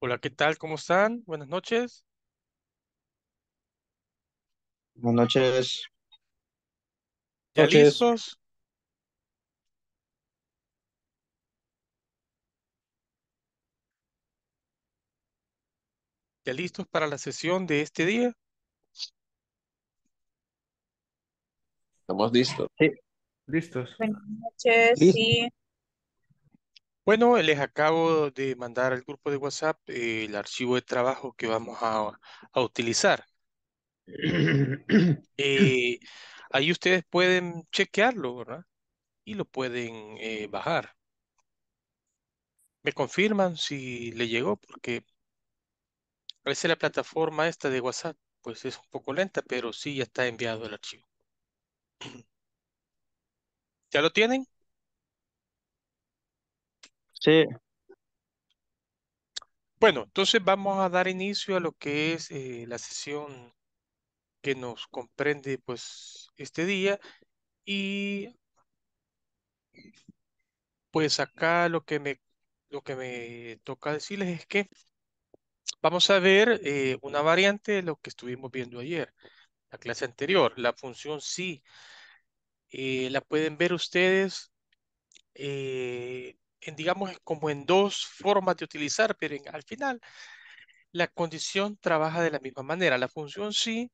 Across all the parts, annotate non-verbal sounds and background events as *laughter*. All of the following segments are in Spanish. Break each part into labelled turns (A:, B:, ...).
A: Hola, ¿qué tal? ¿Cómo están? Buenas noches. Buenas noches. ¿Ya listos? ¿Ya listos para la sesión de este día? Estamos listos. Sí, Listos. Buenas
B: noches, sí.
A: Bueno, les acabo de mandar al grupo de WhatsApp eh, el archivo de trabajo que vamos a, utilizar. *clears throat* Eh, ahí ustedes pueden chequearlo, ¿verdad? Y lo pueden eh, bajar. Me confirman si le llegó, porque parece la plataforma esta de WhatsApp pues es un poco lenta, pero sí ya está enviado el archivo. *clears throat* ¿Ya lo tienen? Sí, Bueno, entonces vamos a dar inicio a lo que es eh, la sesión que nos comprende pues este día y pues acá lo que me, lo que me toca decirles es que vamos a ver eh, una variante de lo que estuvimos viendo ayer, la clase anterior, la función sí, eh, la pueden ver ustedes en, digamos, como en dos formas de utilizar, pero al final la condición trabaja de la misma manera. La función sí,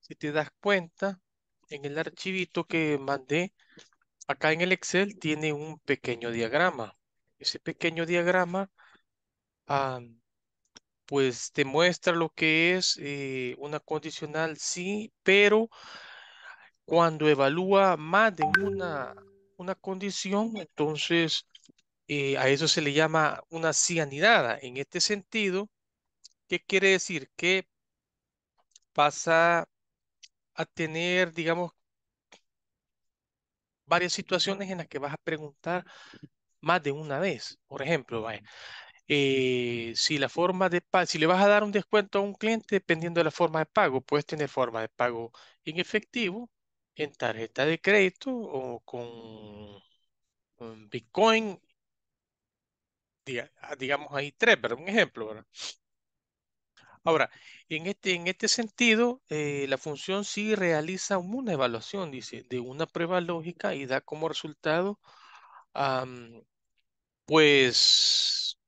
A: si te das cuenta, en el archivito que mandé, acá en el Excel tiene un pequeño diagrama. Ese pequeño diagrama, pues te muestra lo que es eh, una condicional sí, pero cuando evalúa más de una, una condición, entonces eh, a eso se le llama una cianidada. En este sentido, ¿qué quiere decir? Que pasa a tener, digamos, varias situaciones en las que vas a preguntar más de una vez. Por ejemplo, eh, si la forma de si le vas a dar un descuento a un cliente dependiendo de la forma de pago, puedes tener forma de pago en efectivo, en tarjeta de crédito o con Bitcoin Ah, digamos ahí tres, pero Un ejemplo, ¿verdad? Ahora, en este, en este sentido, eh, la función sí realiza una evaluación, dice, de una prueba lógica y da como resultado, pues,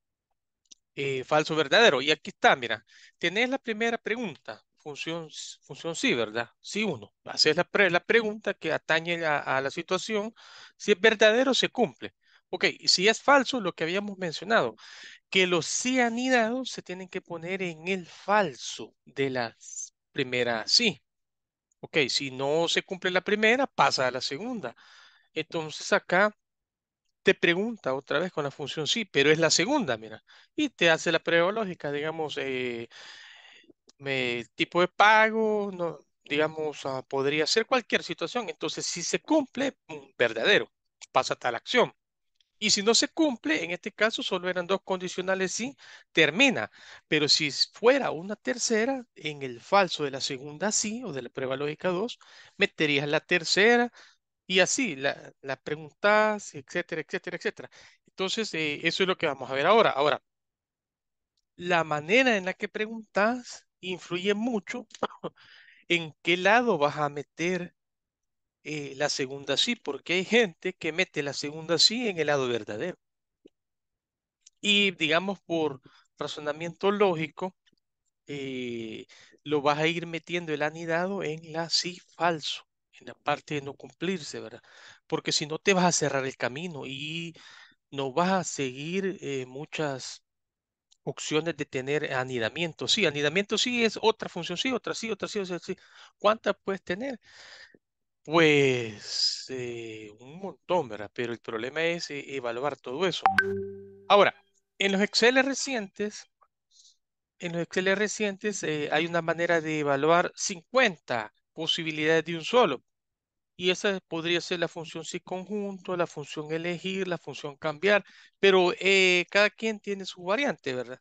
A: eh, falso verdadero. Y aquí está, mira, tenés la primera pregunta, función, función sí, ¿verdad? Sí, uno. Haces la, la pregunta que atañe a la situación. Si es verdadero, se cumple. Ok, si es falso lo que habíamos mencionado, que los sí anidados se tienen que poner en el falso de la primera sí. Ok, si no se cumple la primera, pasa a la segunda. Entonces acá te pregunta otra vez con la función sí, pero es la segunda, mira. Y te hace la prueba lógica, digamos, eh, tipo de pago, digamos, ah, podría ser cualquier situación. Entonces, si se cumple, mm, verdadero, pasa tal acción. Y si no se cumple, en este caso solo eran dos condicionales sí, termina. Pero si fuera una tercera, en el falso de la segunda sí o de la prueba lógica 2, meterías la tercera y así, la, la preguntas, etcétera, etcétera, etcétera. Entonces, eh, eso es lo que vamos a ver ahora. Ahora, la manera en la que preguntas influye mucho en qué lado vas a meter eh, la segunda sí, porque hay gente que mete la segunda sí en el lado verdadero. Y digamos, por razonamiento lógico, eh, lo vas a ir metiendo el anidado en la sí falso, en la parte de no cumplirse, ¿verdad? Porque si no te vas a cerrar el camino y no vas a seguir eh, muchas opciones de tener anidamiento. Sí, anidamiento sí es otra función, sí, otra sí, otra sí, otra sí. ¿Cuántas puedes tener? Pues eh, un montón, ¿verdad? Pero el problema es eh, evaluar todo eso. Ahora, en los Excel recientes, en los Excel recientes eh, hay una manera de evaluar 50 posibilidades de un solo. Y esa podría ser la función sí conjunto, la función elegir, la función cambiar, pero cada quien tiene su variante, ¿verdad?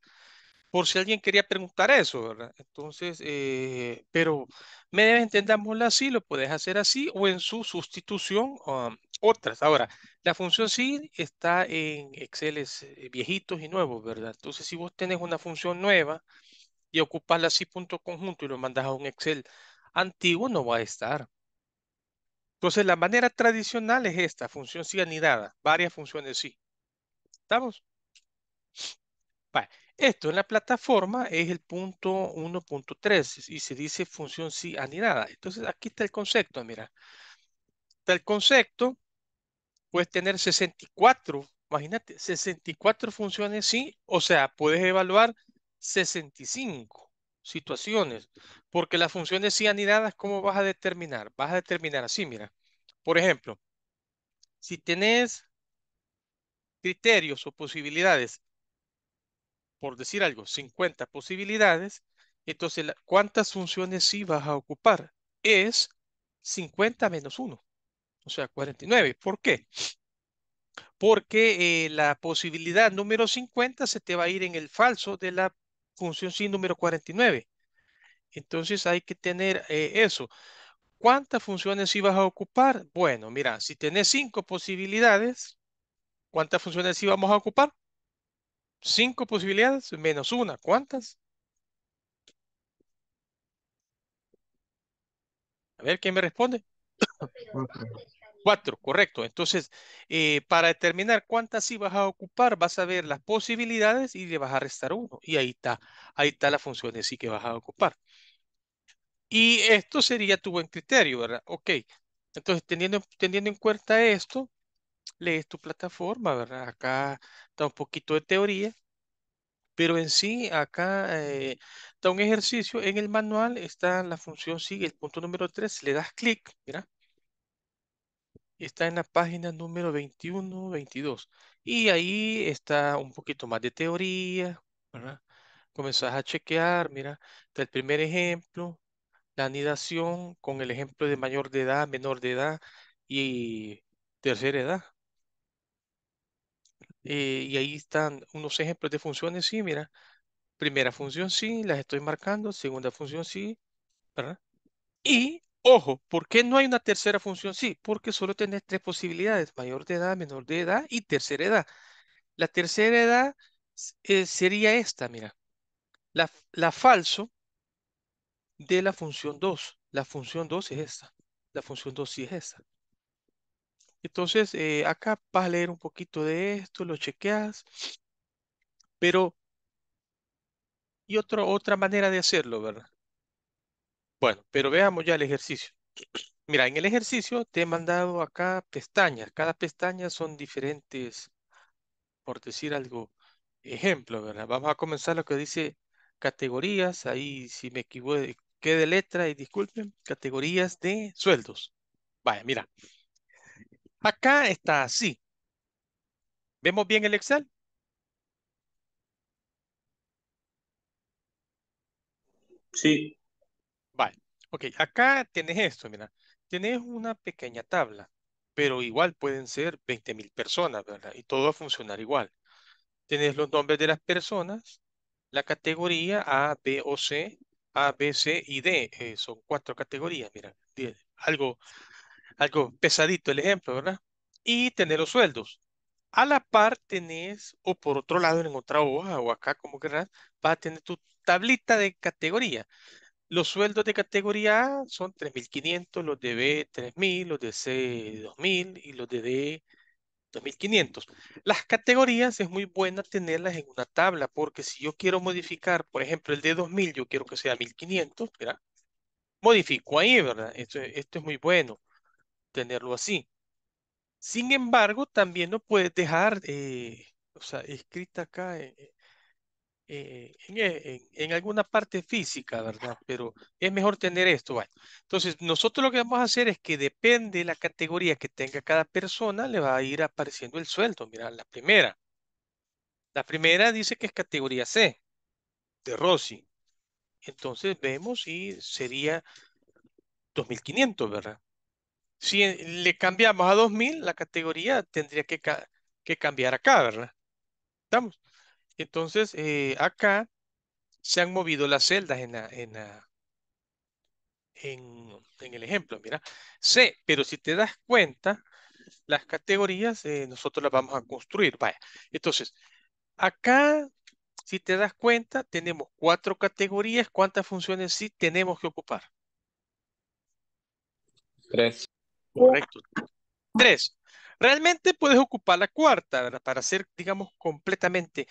A: por si alguien quería preguntar eso, ¿verdad? Entonces, eh, pero media entendámoslo así, lo puedes hacer así o en su sustitución um, otras. Ahora, la función sí está en Excel eh, viejitos y nuevos, ¿verdad? Entonces, si vos tenés una función nueva y ocupas la sí.conjunto punto conjunto y lo mandas a un Excel antiguo, no va a estar. Entonces, la manera tradicional es esta, función sí anidada, varias funciones sí. ¿Estamos? Vale. Esto en la plataforma es el punto 1.3 y se dice función sí anidada. Entonces aquí está el concepto, mira. Está el concepto, puedes tener 64, imagínate, 64 funciones sí, o sea, puedes evaluar 65 situaciones, porque las funciones sí anidadas, ¿cómo vas a determinar? Vas a determinar así, mira. Por ejemplo, si tenés criterios o posibilidades por decir algo, 50 posibilidades, entonces ¿cuántas funciones sí vas a ocupar? Es 50 menos 1, o sea, 49. ¿Por qué? Porque eh, la posibilidad número 50 se te va a ir en el falso de la función sí número 49. Entonces hay que tener eh, eso. ¿Cuántas funciones sí vas a ocupar? Bueno, mira, si tenés 5 posibilidades, ¿cuántas funciones sí vamos a ocupar? Cinco posibilidades menos una. ¿Cuántas? A ver, ¿quién me responde? Cuatro. correcto. Entonces, eh, para determinar cuántas sí vas a ocupar, vas a ver las posibilidades y le vas a restar uno. Y ahí está, ahí está la función de sí que vas a ocupar. Y esto sería tu buen criterio, ¿verdad? Ok. Entonces, teniendo, teniendo en cuenta esto, lees tu plataforma, ¿verdad? Acá está un poquito de teoría, pero en sí acá eh, está un ejercicio. En el manual está la función sigue, el punto número 3, le das clic, mira. Está en la página número 21, 22. Y ahí está un poquito más de teoría, ¿verdad? Comenzás a chequear, mira, está el primer ejemplo, la anidación con el ejemplo de mayor de edad, menor de edad y tercera edad, eh, y ahí están unos ejemplos de funciones, sí, mira, primera función sí, las estoy marcando, segunda función sí, Y, ojo, ¿por qué no hay una tercera función sí? Porque solo tenés tres posibilidades, mayor de edad, menor de edad y tercera edad. La tercera edad eh, sería esta, mira, la, la falso de la función 2. La función 2 es esta, la función 2 sí es esta. Entonces, eh, acá vas a leer un poquito de esto, lo chequeas, pero... Y otra otra manera de hacerlo, ¿verdad? Bueno, pero veamos ya el ejercicio. *clears throat* Mira, en el ejercicio te he mandado acá pestañas. Cada pestaña son diferentes, por decir algo, ejemplo, ¿verdad? Vamos a comenzar lo que dice categorías. Ahí, si me equivoqué de letra, y disculpen, categorías de sueldos. Vaya, mira. Acá está así. ¿Vemos bien el Excel? Sí. Vale. Ok, acá tienes esto, mira. Tienes una pequeña tabla, pero igual pueden ser 20.000 mil personas, ¿verdad? Y todo va a funcionar igual. Tienes los nombres de las personas, la categoría A, B o C, A, B, C y D. Eh, son cuatro categorías, mira. Algo algo pesadito el ejemplo, ¿verdad? Y tener los sueldos. A la par tenés, o por otro lado, en otra hoja o acá como querrás, vas a tener tu tablita de categoría. Los sueldos de categoría A son 3.500, los de B 3.000, los de C 2.000 y los de D 2.500. Las categorías es muy buena tenerlas en una tabla porque si yo quiero modificar, por ejemplo, el de 2.000, yo quiero que sea 1.500, ¿verdad? Modifico ahí, ¿verdad? Esto, esto es muy bueno tenerlo así. Sin embargo, también no puedes dejar, eh, o sea, escrita acá eh, eh, en, alguna parte física, ¿verdad? Pero es mejor tener esto. Bueno. Entonces, nosotros lo que vamos a hacer es que depende de la categoría que tenga cada persona, le va a ir apareciendo el sueldo. Mira, la primera. La primera dice que es categoría C, de Rossi. Entonces vemos y sería 2.500, ¿verdad? Si le cambiamos a 2000, la categoría tendría que, cambiar acá, ¿verdad? ¿Estamos? Entonces, eh, acá se han movido las celdas en, el ejemplo, mira. Sí, pero si te das cuenta, las categorías eh, nosotros las vamos a construir, vaya. Entonces, acá, si te das cuenta, tenemos cuatro categorías. ¿Cuántas funciones sí tenemos que ocupar? Tres. Correcto. Tres, realmente puedes ocupar la cuarta, Para hacer, digamos, completamente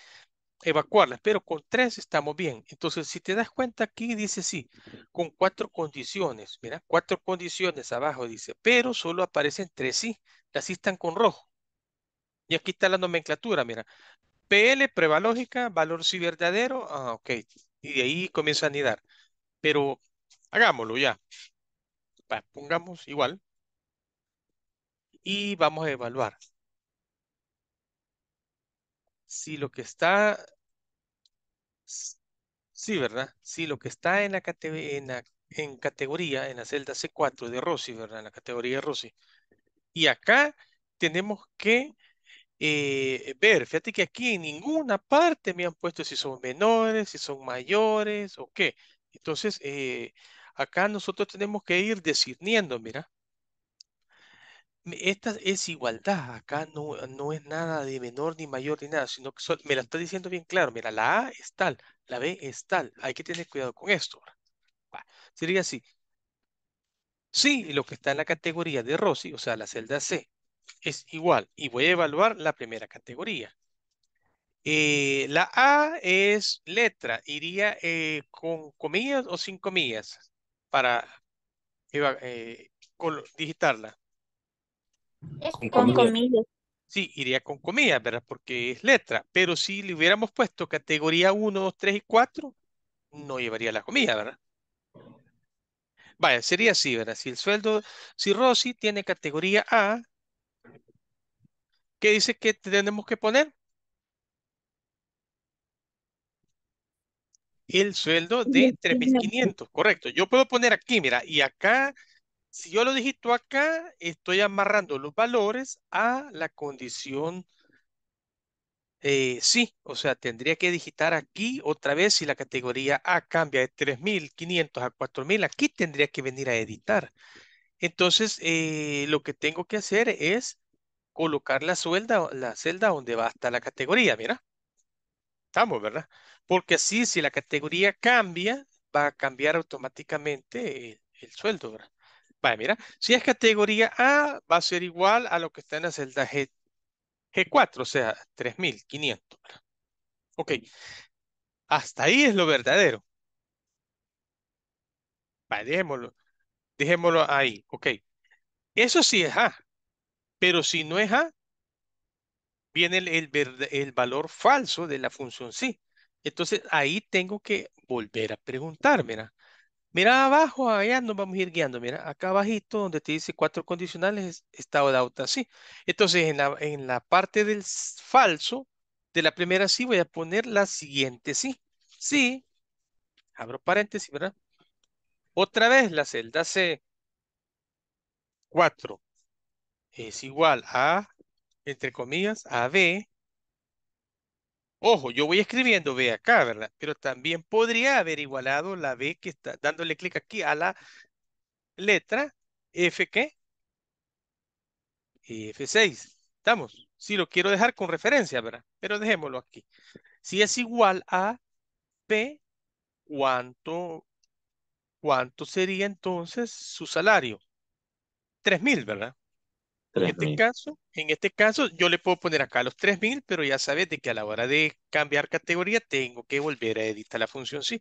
A: evacuarla, pero con tres estamos bien. Entonces, si te das cuenta aquí, dice sí, con cuatro condiciones, mira, cuatro condiciones abajo dice, pero solo aparecen tres sí, las sí están con rojo. Y aquí está la nomenclatura, mira. PL, prueba lógica, valor sí verdadero, ah, ok. Y de ahí comienza a anidar. Pero hagámoslo ya. Pongamos igual, y vamos a evaluar. Si lo que está, sí, ¿verdad? Si lo que está en la, en categoría, en la celda C4 de Rossi, ¿verdad? En la categoría de Rossi. Y acá tenemos que eh, ver, fíjate que aquí en ninguna parte me han puesto si son menores, si son mayores o qué. Entonces, eh, acá nosotros tenemos que ir discerniendo, mira. Esta es igualdad, acá no, es nada de menor ni mayor ni nada, sino que me la está diciendo bien claro, mira, la A es tal, la B es tal, hay que tener cuidado con esto. sería así. Sí, lo que está en la categoría de Rossi, o sea, la celda C, es igual, y voy a evaluar la primera categoría. Eh, la A es letra, iría eh, con comillas o sin comillas para eh, digitarla
B: con, comida.
A: Sí, iría con comida, ¿verdad? Porque es letra. Pero si le hubiéramos puesto categoría 1, 2, 3 y 4, no llevaría la comida, ¿verdad? Vaya, sería así, ¿verdad? Si el sueldo, si Rosy tiene categoría A, ¿qué dice que tenemos que poner? El sueldo de 3.500, correcto. Yo puedo poner aquí, mira, y acá si yo lo digito acá, estoy amarrando los valores a la condición eh, sí, o sea, tendría que digitar aquí otra vez si la categoría A cambia de 3500 a 4000, aquí tendría que venir a editar. Entonces, eh, lo que tengo que hacer es colocar la, suelda, la celda donde va hasta la categoría, mira. Estamos, ¿verdad? Porque así, si la categoría cambia, va a cambiar automáticamente el sueldo, ¿verdad? mira, si es categoría A, va a ser igual a lo que está en la celda G, 4 o sea, 3500. Ok, hasta ahí es lo verdadero. dejémoslo, ahí, ok. Eso sí es A, pero si no es A, viene el, valor falso de la función sí. Entonces ahí tengo que volver a preguntar, mira. Mira abajo, allá nos vamos a ir guiando. Mira, acá abajito donde te dice cuatro condicionales, estado de otra sí. Entonces, en la, parte del falso, de la primera sí, voy a poner la siguiente sí. Sí, abro paréntesis, ¿verdad? Otra vez la celda C4 es igual a, entre comillas, a AB Ojo, yo voy escribiendo B acá, ¿verdad? Pero también podría haber igualado la B que está dándole clic aquí a la letra F que F6. ¿Estamos? Si lo quiero dejar con referencia, ¿verdad? Pero dejémoslo aquí. Si es igual a P, ¿cuánto, cuánto sería entonces su salario? 3.000, ¿verdad? En este, caso, en este caso, yo le puedo poner acá los 3000, pero ya sabes de que a la hora de cambiar categoría tengo que volver a editar la función sí.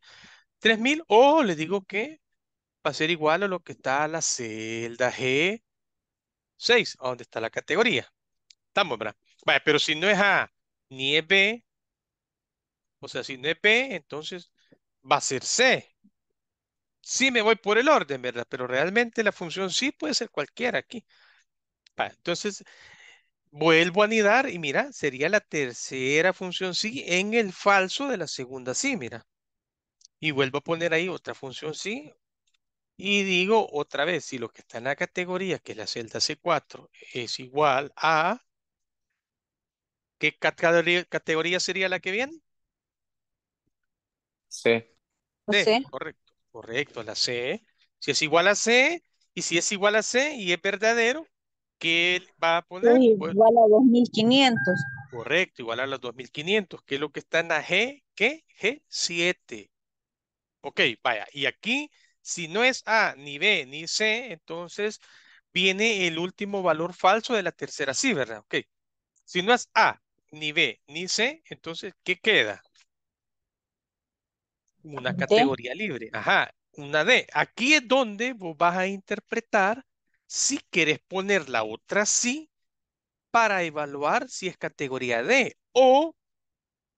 A: 3000 o le digo que va a ser igual a lo que está la celda G6, donde está la categoría. Estamos, ¿verdad? pero si no es A ni es B, o sea, si no es B, entonces va a ser C. Sí me voy por el orden, ¿verdad? Pero realmente la función sí puede ser cualquiera aquí entonces, vuelvo a anidar y mira, sería la tercera función sí en el falso de la segunda sí, mira. Y vuelvo a poner ahí otra función sí. Y digo otra vez, si lo que está en la categoría, que es la celda C4, es igual a... ¿Qué categoría, sería la que viene? C. C, correcto. Correcto, la C. Si es igual a C, y si es igual a C y es verdadero, que va a poner?
B: Pues, igual a 2500.
A: Correcto, igual a las 2500, que es lo que está en la G, ¿qué? G7. Ok, vaya, y aquí, si no es A, ni B, ni C, entonces viene el último valor falso de la tercera sí, ¿verdad? Ok, si no es A, ni B, ni C, entonces, ¿qué queda? Una categoría libre, ajá, una D. Aquí es donde vos vas a interpretar si quieres poner la otra sí para evaluar si es categoría D o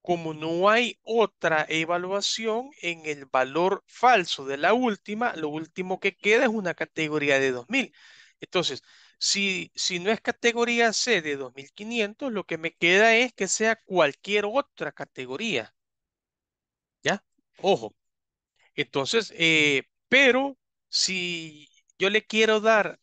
A: como no hay otra evaluación en el valor falso de la última, lo último que queda es una categoría de 2000. Entonces, si, no es categoría C de 2500, lo que me queda es que sea cualquier otra categoría. ¿Ya? Ojo. Entonces, eh, pero si yo le quiero dar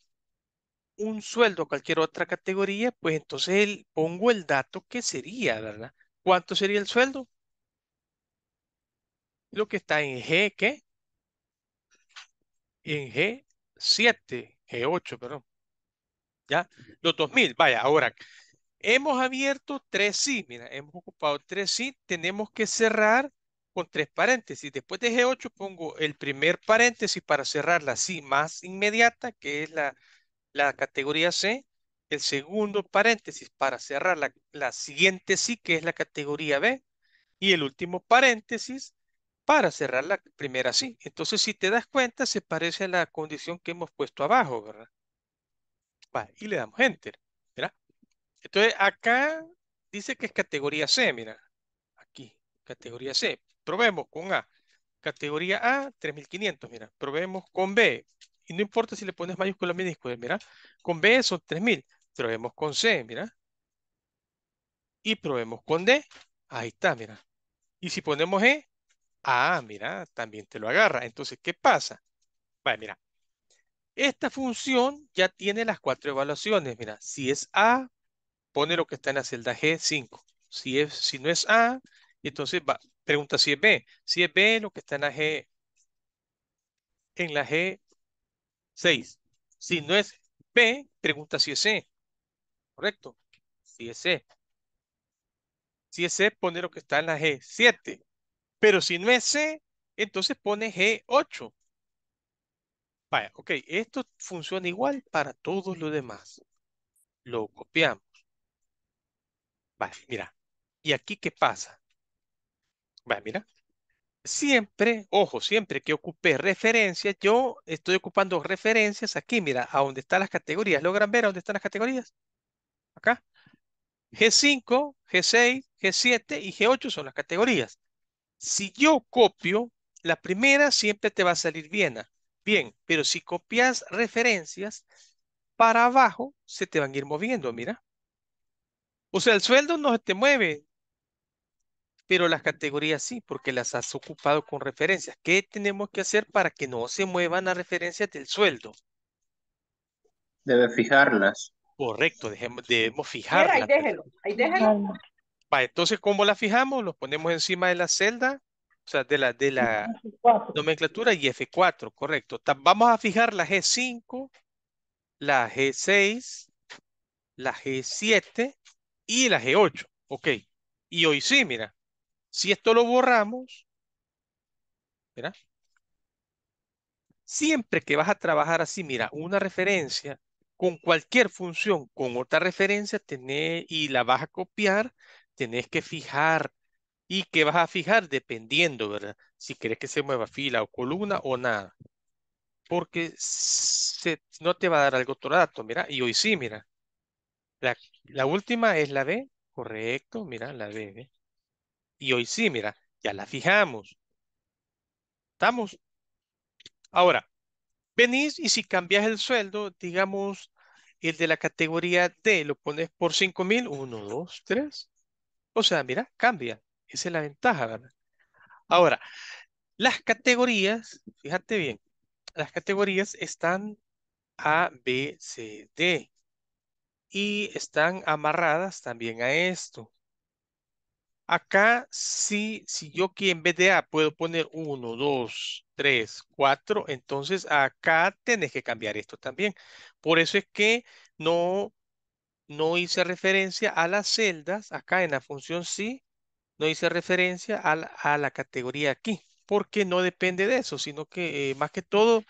A: un sueldo a cualquier otra categoría, pues entonces pongo el dato que sería, ¿verdad? ¿Cuánto sería el sueldo? Lo que está en G, ¿qué? En G7, G8, perdón. ¿Ya? Los 2000, vaya, ahora. Hemos abierto tres sí, mira, hemos ocupado tres sí, tenemos que cerrar con tres paréntesis. Después de G8 pongo el primer paréntesis para cerrar la sí más inmediata, que es la la categoría C, el segundo paréntesis para cerrar la, siguiente sí, que es la categoría B, y el último paréntesis para cerrar la primera sí. Entonces, si te das cuenta, se parece a la condición que hemos puesto abajo, ¿verdad? Vale, y le damos Enter, ¿verdad? Entonces, acá dice que es categoría C, mira. Aquí, categoría C. Probemos con A. Categoría A, 3500, mira. Probemos con B, y no importa si le pones mayúscula o minúscula, mira. Con B son 3000. Probemos con C, mira. Y probemos con D. Ahí está, mira. Y si ponemos E, A, mira, también te lo agarra. Entonces, ¿qué pasa? Bueno, mira. Esta función ya tiene las cuatro evaluaciones. Mira, si es A, pone lo que está en la celda G5. Si, es, si no es A, entonces va, pregunta si es B. Si es B, lo que está en la G, en la G 6. Si no es B, pregunta si es C. E. Correcto. Si es C. E. Si es C, e, pone lo que está en la G7. Pero si no es C, entonces pone G8. Vaya, ok. Esto funciona igual para todos los demás. Lo copiamos. Vale, mira. ¿Y aquí qué pasa? Vaya, mira siempre, ojo, siempre que ocupé referencias, yo estoy ocupando referencias aquí, mira, a donde están las categorías. ¿Logran ver a dónde están las categorías? Acá. G5, G6, G7 y G8 son las categorías. Si yo copio, la primera siempre te va a salir bien, bien, pero si copias referencias, para abajo se te van a ir moviendo, mira. O sea, el sueldo no se te mueve pero las categorías sí, porque las has ocupado con referencias. ¿Qué tenemos que hacer para que no se muevan las referencias del sueldo? Debe fijarlas. Correcto, debemos fijarlas. Ahí pues.
B: déjelo, ahí déjelo.
A: entonces, ¿cómo las fijamos? Los ponemos encima de la celda, o sea, de la, de la nomenclatura y F4, correcto. Vamos a fijar la G5, la G6, la G7 y la G8. Ok. Y hoy sí, mira, si esto lo borramos, ¿verdad? Siempre que vas a trabajar así, mira, una referencia con cualquier función, con otra referencia tenés, y la vas a copiar, tenés que fijar. ¿Y qué vas a fijar? Dependiendo, ¿verdad? Si querés que se mueva fila o columna o nada. Porque no te va a dar algo otro dato, mira. Y hoy sí, mira. La, última es la B, correcto, mira, la B. Y hoy sí, mira, ya la fijamos. ¿Estamos? Ahora, venís y si cambias el sueldo, digamos, el de la categoría D, lo pones por 5000. mil, 1, 2, 3. O sea, mira, cambia. Esa es la ventaja, ¿verdad? Ahora, las categorías, fíjate bien, las categorías están A, B, C, D. Y están amarradas también a esto. Acá sí, si yo aquí en vez de A puedo poner 1, 2, 3, 4, entonces acá tenés que cambiar esto también. Por eso es que no, no hice referencia a las celdas, acá en la función sí, no hice referencia a la, categoría aquí, porque no depende de eso, sino que eh, más que todo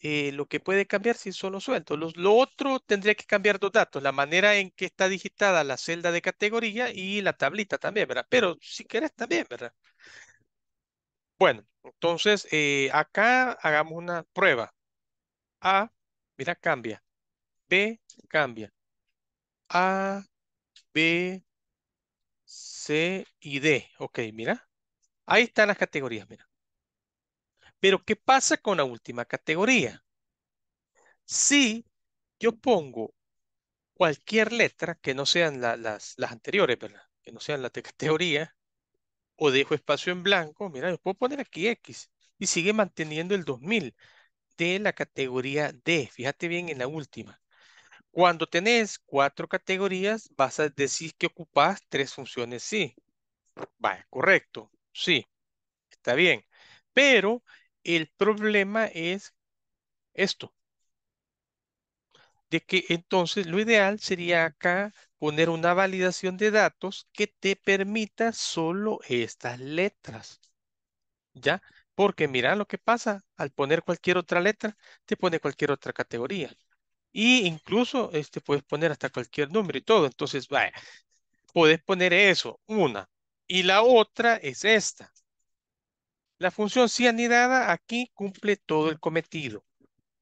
A: eh, lo que puede cambiar si solo suelto. lo otro tendría que cambiar dos datos, la manera en que está digitada la celda de categoría y la tablita también, ¿verdad? Pero si querés también, ¿verdad? Bueno, entonces eh, acá hagamos una prueba. A, mira, cambia. B, cambia. A, B, C y D. Ok, mira. Ahí están las categorías, mira. Pero ¿qué pasa con la última categoría? Si yo pongo cualquier letra que no sean las, las anteriores, ¿verdad? Que no sean la *laughs* categoría, o dejo espacio en blanco, mira, yo puedo poner aquí X y sigue manteniendo el 2000 de la categoría D. Fíjate bien en la última. Cuando tenés cuatro categorías, vas a decir que ocupás tres funciones sí. va correcto, sí, está bien. Pero el problema es esto, de que entonces lo ideal sería acá poner una validación de datos que te permita solo estas letras. ¿Ya? Porque mira lo que pasa, al poner cualquier otra letra, te pone cualquier otra categoría. Y incluso este, puedes poner hasta cualquier número y todo. Entonces, vaya, puedes poner eso, una. Y la otra es esta. La función anidada aquí cumple todo el cometido.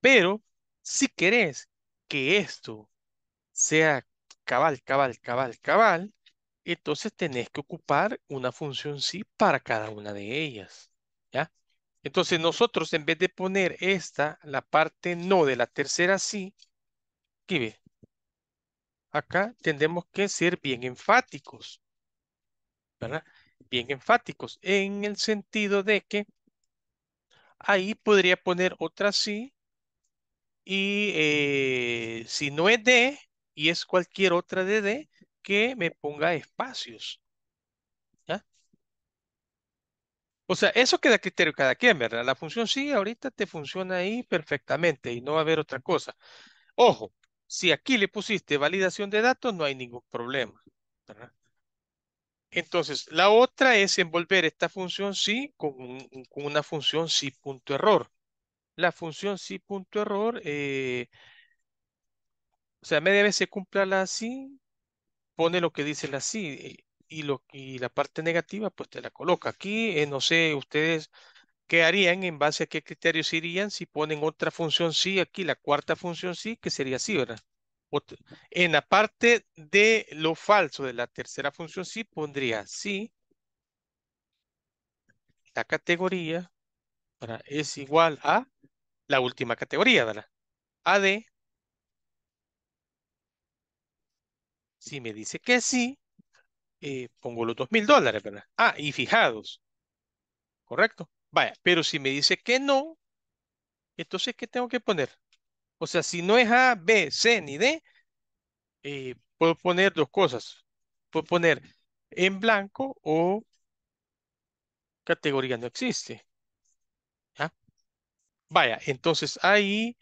A: Pero si querés que esto sea cabal, cabal, cabal, cabal, entonces tenés que ocupar una función sí para cada una de ellas. ¿ya? Entonces nosotros en vez de poner esta, la parte no de la tercera sí, ¿qué ve, acá tendremos que ser bien enfáticos. ¿verdad? bien enfáticos, en el sentido de que ahí podría poner otra sí y eh, si no es D y es cualquier otra de D, que me ponga espacios. O sea, eso queda criterio cada quien, ¿verdad? La función sí, ahorita te funciona ahí perfectamente y no va a haber otra cosa. Ojo, si aquí le pusiste validación de datos, no hay ningún problema. ¿verdad? Entonces, la otra es envolver esta función sí con, una función sí punto error. La función sí punto error, eh, o sea, media vez se cumpla la sí, pone lo que dice la sí eh, y, lo, y la parte negativa pues te la coloca. Aquí, eh, no sé, ustedes qué harían, en base a qué criterios irían si ponen otra función sí aquí, la cuarta función sí, que sería sí, ¿verdad? en la parte de lo falso de la tercera función sí pondría sí. La categoría es igual a la última categoría, ¿verdad? AD. Si me dice que sí, eh, pongo los dos mil dólares, ¿verdad? Ah, y fijados. ¿Correcto? Vaya, pero si me dice que no, entonces, ¿qué tengo que poner? O sea, si no es A, B, C ni D, eh, puedo poner dos cosas. Puedo poner en blanco o categoría no existe. Vaya, entonces ahí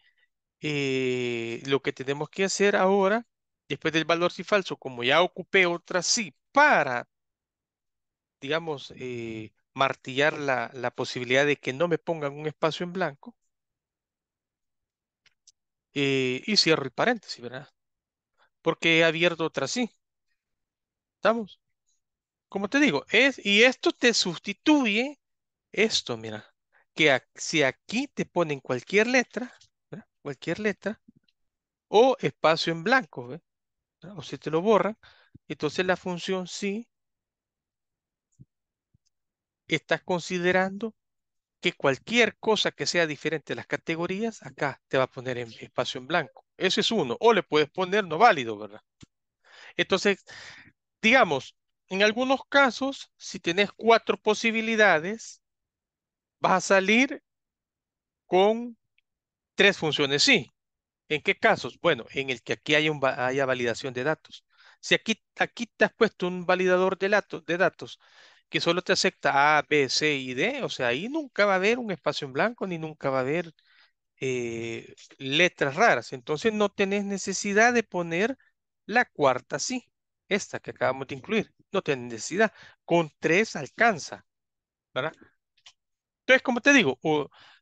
A: eh, lo que tenemos que hacer ahora, después del valor sí falso, como ya ocupé otra sí para, digamos, eh, martillar la posibilidad de que no me pongan un espacio en blanco, eh, y cierro el paréntesis, ¿verdad? Porque he abierto otra sí. ¿Estamos? Como te digo, es, y esto te sustituye esto, mira, que si aquí te ponen cualquier letra, cualquier letra, o espacio en blanco, o si te lo borran, entonces la función sí estás considerando que cualquier cosa que sea diferente a las categorías, acá te va a poner en espacio en blanco. Ese es uno. O le puedes poner no válido, ¿verdad? Entonces, digamos, en algunos casos, si tenés cuatro posibilidades, vas a salir con tres funciones sí. ¿En qué casos? Bueno, en el que aquí haya, validación de datos. Si aquí, aquí te has puesto un validador de, datos, de datos que solo te acepta A, B, C y D, o sea, ahí nunca va a haber un espacio en blanco ni nunca va a haber eh, letras raras. Entonces no tenés necesidad de poner la cuarta sí, esta que acabamos de incluir. No tenés necesidad. Con tres alcanza, ¿verdad? Entonces, como te digo,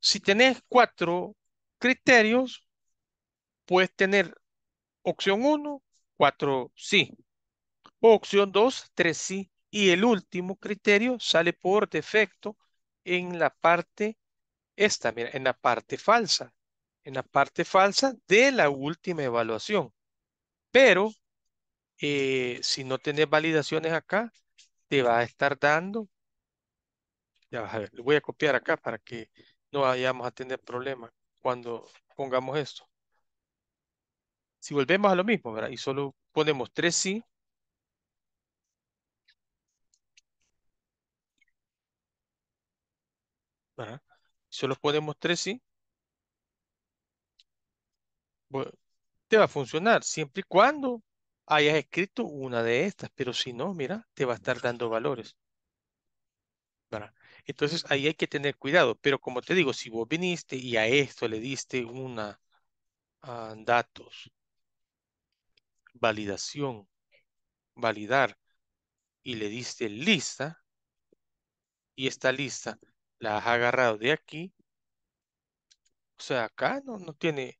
A: si tenés cuatro criterios, puedes tener opción uno, cuatro sí. O opción dos, tres sí y el último criterio sale por defecto en la parte, esta, mira, en la parte falsa, en la parte falsa de la última evaluación. Pero eh, si no tenés validaciones acá, te va a estar dando, ya voy a copiar acá para que no vayamos a tener problemas cuando pongamos esto. Si volvemos a lo mismo, ¿verdad? Y solo ponemos tres sí, Solo podemos tres, sí. te va a funcionar siempre y cuando hayas escrito una de estas, pero si no, mira, te va a estar dando valores. Entonces ahí hay que tener cuidado, pero como te digo, si vos viniste y a esto le diste una ah, datos, validación, validar, y le diste lista, y esta lista la has agarrado de aquí. O sea, acá no, no tiene,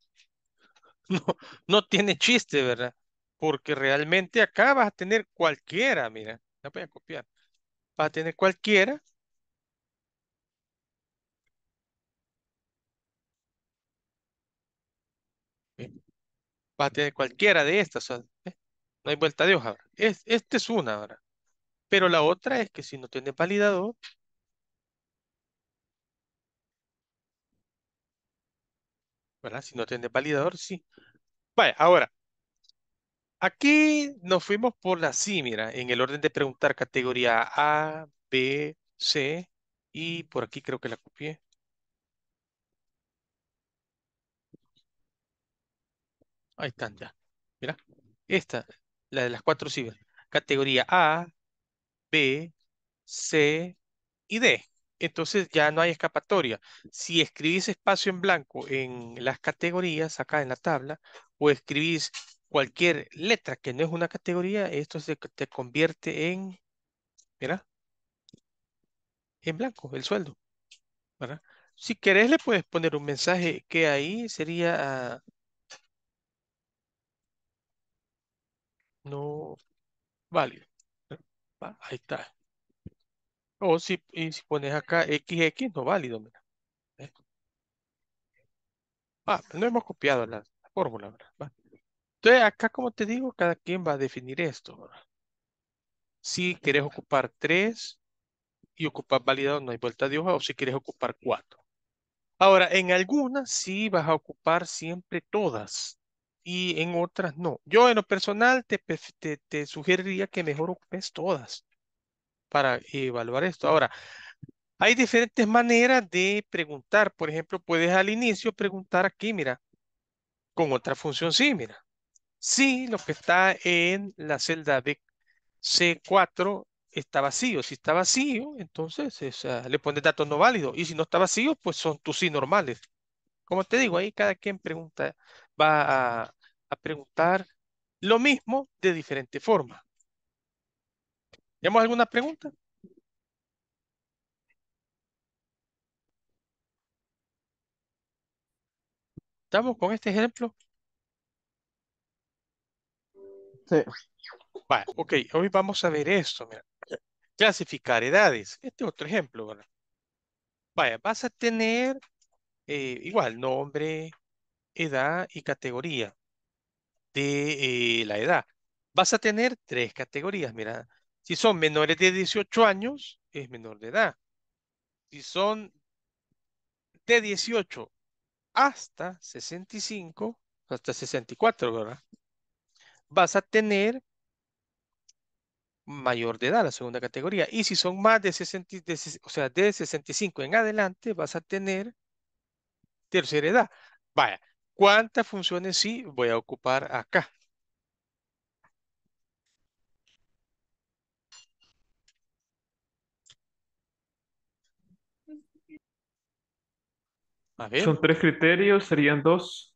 A: *laughs* no, tiene chiste, ¿verdad? Porque realmente acá vas a tener cualquiera, mira, la voy a copiar. Vas a tener cualquiera. ¿Eh? Vas a tener cualquiera de estas. ¿Eh? No hay vuelta de hoja. Es, esta es una, ahora Pero la otra es que si no tiene validador, ¿verdad? Si no tenés validador, sí. Vaya, ahora, aquí nos fuimos por la sí, mira, en el orden de preguntar categoría A, B, C, y por aquí creo que la copié. Ahí están ya. Mira, esta, la de las cuatro sí, categoría A, B, C y D entonces ya no hay escapatoria. Si escribís espacio en blanco en las categorías, acá en la tabla, o escribís cualquier letra que no es una categoría, esto se te convierte en, mira, en blanco, el sueldo. Si querés le puedes poner un mensaje que ahí sería... no vale Ahí está. O si, si pones acá XX, no válido, mira. Ah, no hemos copiado la, fórmula, ¿verdad? Entonces, acá, como te digo, cada quien va a definir esto, Si quieres ocupar 3 y ocupar validado, no hay vuelta de hoja, o si quieres ocupar cuatro. Ahora, en algunas sí vas a ocupar siempre todas y en otras no. Yo en lo personal te, te sugeriría que mejor ocupes todas para evaluar esto. Ahora, hay diferentes maneras de preguntar. Por ejemplo, puedes al inicio preguntar aquí, mira, con otra función sí, mira. Si lo que está en la celda de C4 está vacío. Si está vacío, entonces le pones datos no válidos. Y si no está vacío, pues son tus sí normales. Como te digo, ahí cada quien pregunta, va a preguntar lo mismo de diferente forma. ¿Tenemos alguna pregunta? ¿Estamos con este ejemplo? Sí. Vale, ok, hoy vamos a ver esto. Clasificar edades. Este es otro ejemplo. Vaya, vas a tener eh, igual nombre, edad y categoría de eh, la edad. Vas a tener tres categorías. Mira, si son menores de 18 años, es menor de edad. Si son de 18 hasta 65, hasta 64, ¿verdad? Vas a tener mayor de edad, la segunda categoría. Y si son más de 60, o sea, de 65 en adelante, vas a tener tercera edad. Vaya, ¿cuántas funciones sí voy a ocupar acá? Son tres criterios, serían dos.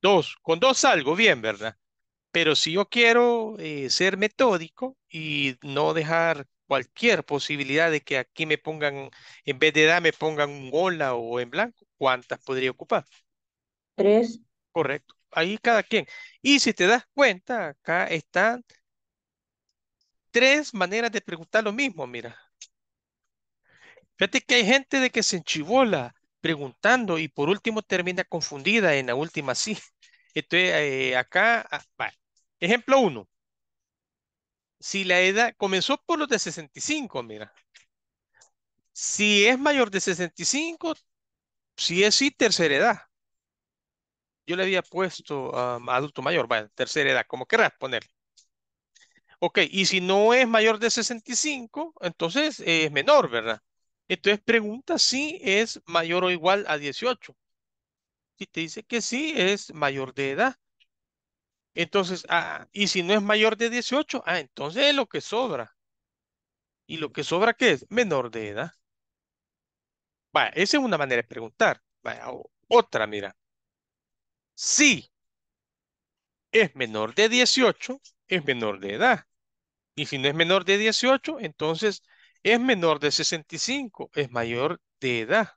A: Dos. Con dos salgo bien, ¿verdad? Pero si yo quiero eh, ser metódico y no dejar cualquier posibilidad de que aquí me pongan, en vez de edad, me pongan un hola o en blanco, ¿cuántas podría ocupar? Tres. Correcto. Ahí cada quien. Y si te das cuenta, acá están tres maneras de preguntar lo mismo, mira. Fíjate que hay gente de que se enchivola preguntando y por último termina confundida en la última sí. *laughs* Entonces, eh, acá, ah, ejemplo 1. Si la edad comenzó por los de 65, mira. Si es mayor de 65, si es sí, tercera edad. Yo le había puesto um, adulto mayor, vale, tercera edad, como querrás poner Ok, y si no es mayor de 65, entonces es menor, ¿verdad? Entonces pregunta si es mayor o igual a 18. Si te dice que sí, es mayor de edad. Entonces, ah, y si no es mayor de 18, ah, entonces es lo que sobra. ¿Y lo que sobra qué es? Menor de edad. Vaya, esa es una manera de preguntar. otra, mira. Si es menor de 18, es menor de edad. Y si no es menor de 18, entonces es menor de 65, es mayor de edad.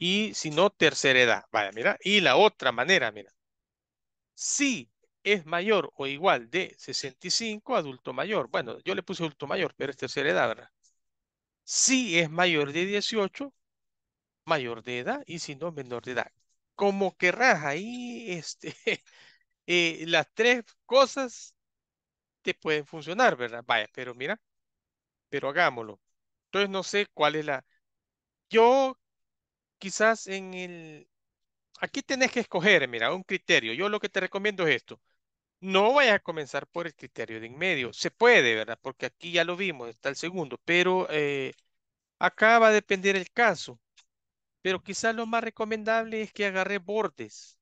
A: Y si no, tercera edad. Vaya, mira. Y la otra manera, mira. Si es mayor o igual de 65, adulto mayor. Bueno, yo le puse adulto mayor, pero es tercera edad, ¿verdad? Si es mayor de 18, mayor de edad. Y si no, menor de edad. Como querrás, ahí este, *laughs* eh, las tres cosas pueden funcionar, ¿verdad? Vaya, pero mira, pero hagámoslo. Entonces no sé cuál es la... Yo quizás en el... Aquí tenés que escoger, mira, un criterio. Yo lo que te recomiendo es esto. No vayas a comenzar por el criterio de en medio. Se puede, ¿verdad? Porque aquí ya lo vimos, está el segundo, pero eh, acá va a depender el caso. Pero quizás lo más recomendable es que agarre bordes.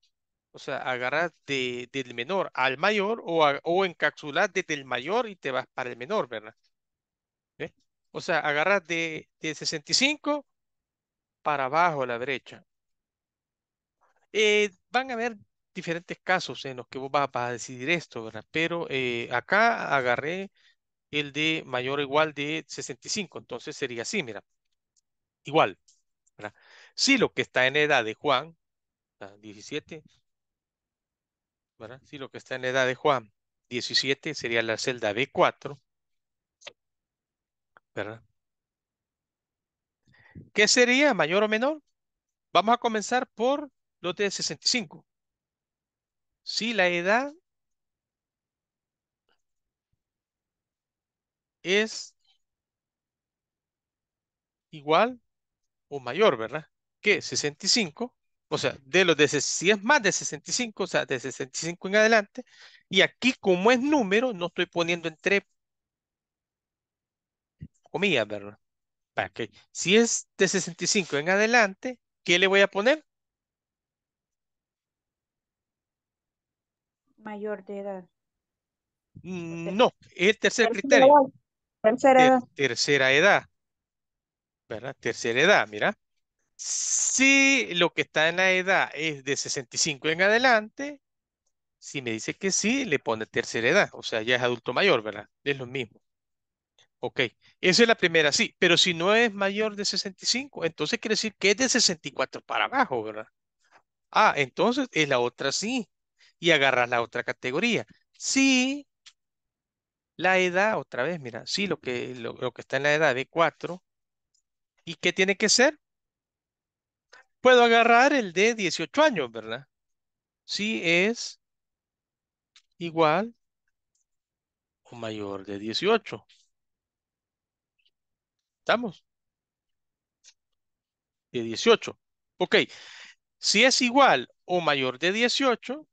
A: O sea, agarras de, del menor al mayor o, o encapsulas desde el mayor y te vas para el menor, ¿verdad? O sea, agarras de, 65 para abajo a la derecha. Eh, van a haber diferentes casos en los que vos vas, a decidir esto, ¿verdad? Pero eh, acá agarré el de mayor o igual de 65, entonces sería así, mira, igual, Si lo que está en edad de Juan, 17, ¿verdad? Si lo que está en la edad de Juan 17 sería la celda B4, ¿verdad? ¿Qué sería mayor o menor? Vamos a comenzar por lo de 65. Si la edad es igual o mayor, ¿verdad? Que 65 o sea, de los de si es más de 65, o sea, de 65 en adelante, y aquí como es número, no estoy poniendo entre comillas, ¿verdad? Para que, si es de 65 en adelante, ¿qué le voy a poner?
B: Mayor de edad.
A: Mm, no, el tercer criterio. Tercera edad. Tercera edad. ¿Verdad? Tercera edad, mira. Si lo que está en la edad es de 65 en adelante, si me dice que sí, le pone tercera edad, o sea, ya es adulto mayor, ¿verdad? Es lo mismo. Ok, esa es la primera, sí, pero si no es mayor de 65, entonces quiere decir que es de 64 para abajo, ¿verdad? Ah, entonces es la otra sí, y agarras la otra categoría. Sí, la edad, otra vez, mira, sí, lo que, lo, que está en la edad de 4, ¿y qué tiene que ser? Puedo agarrar el de 18 años, ¿verdad? Si es igual o mayor de 18. ¿Estamos? De 18. Ok. Si es igual o mayor de 18,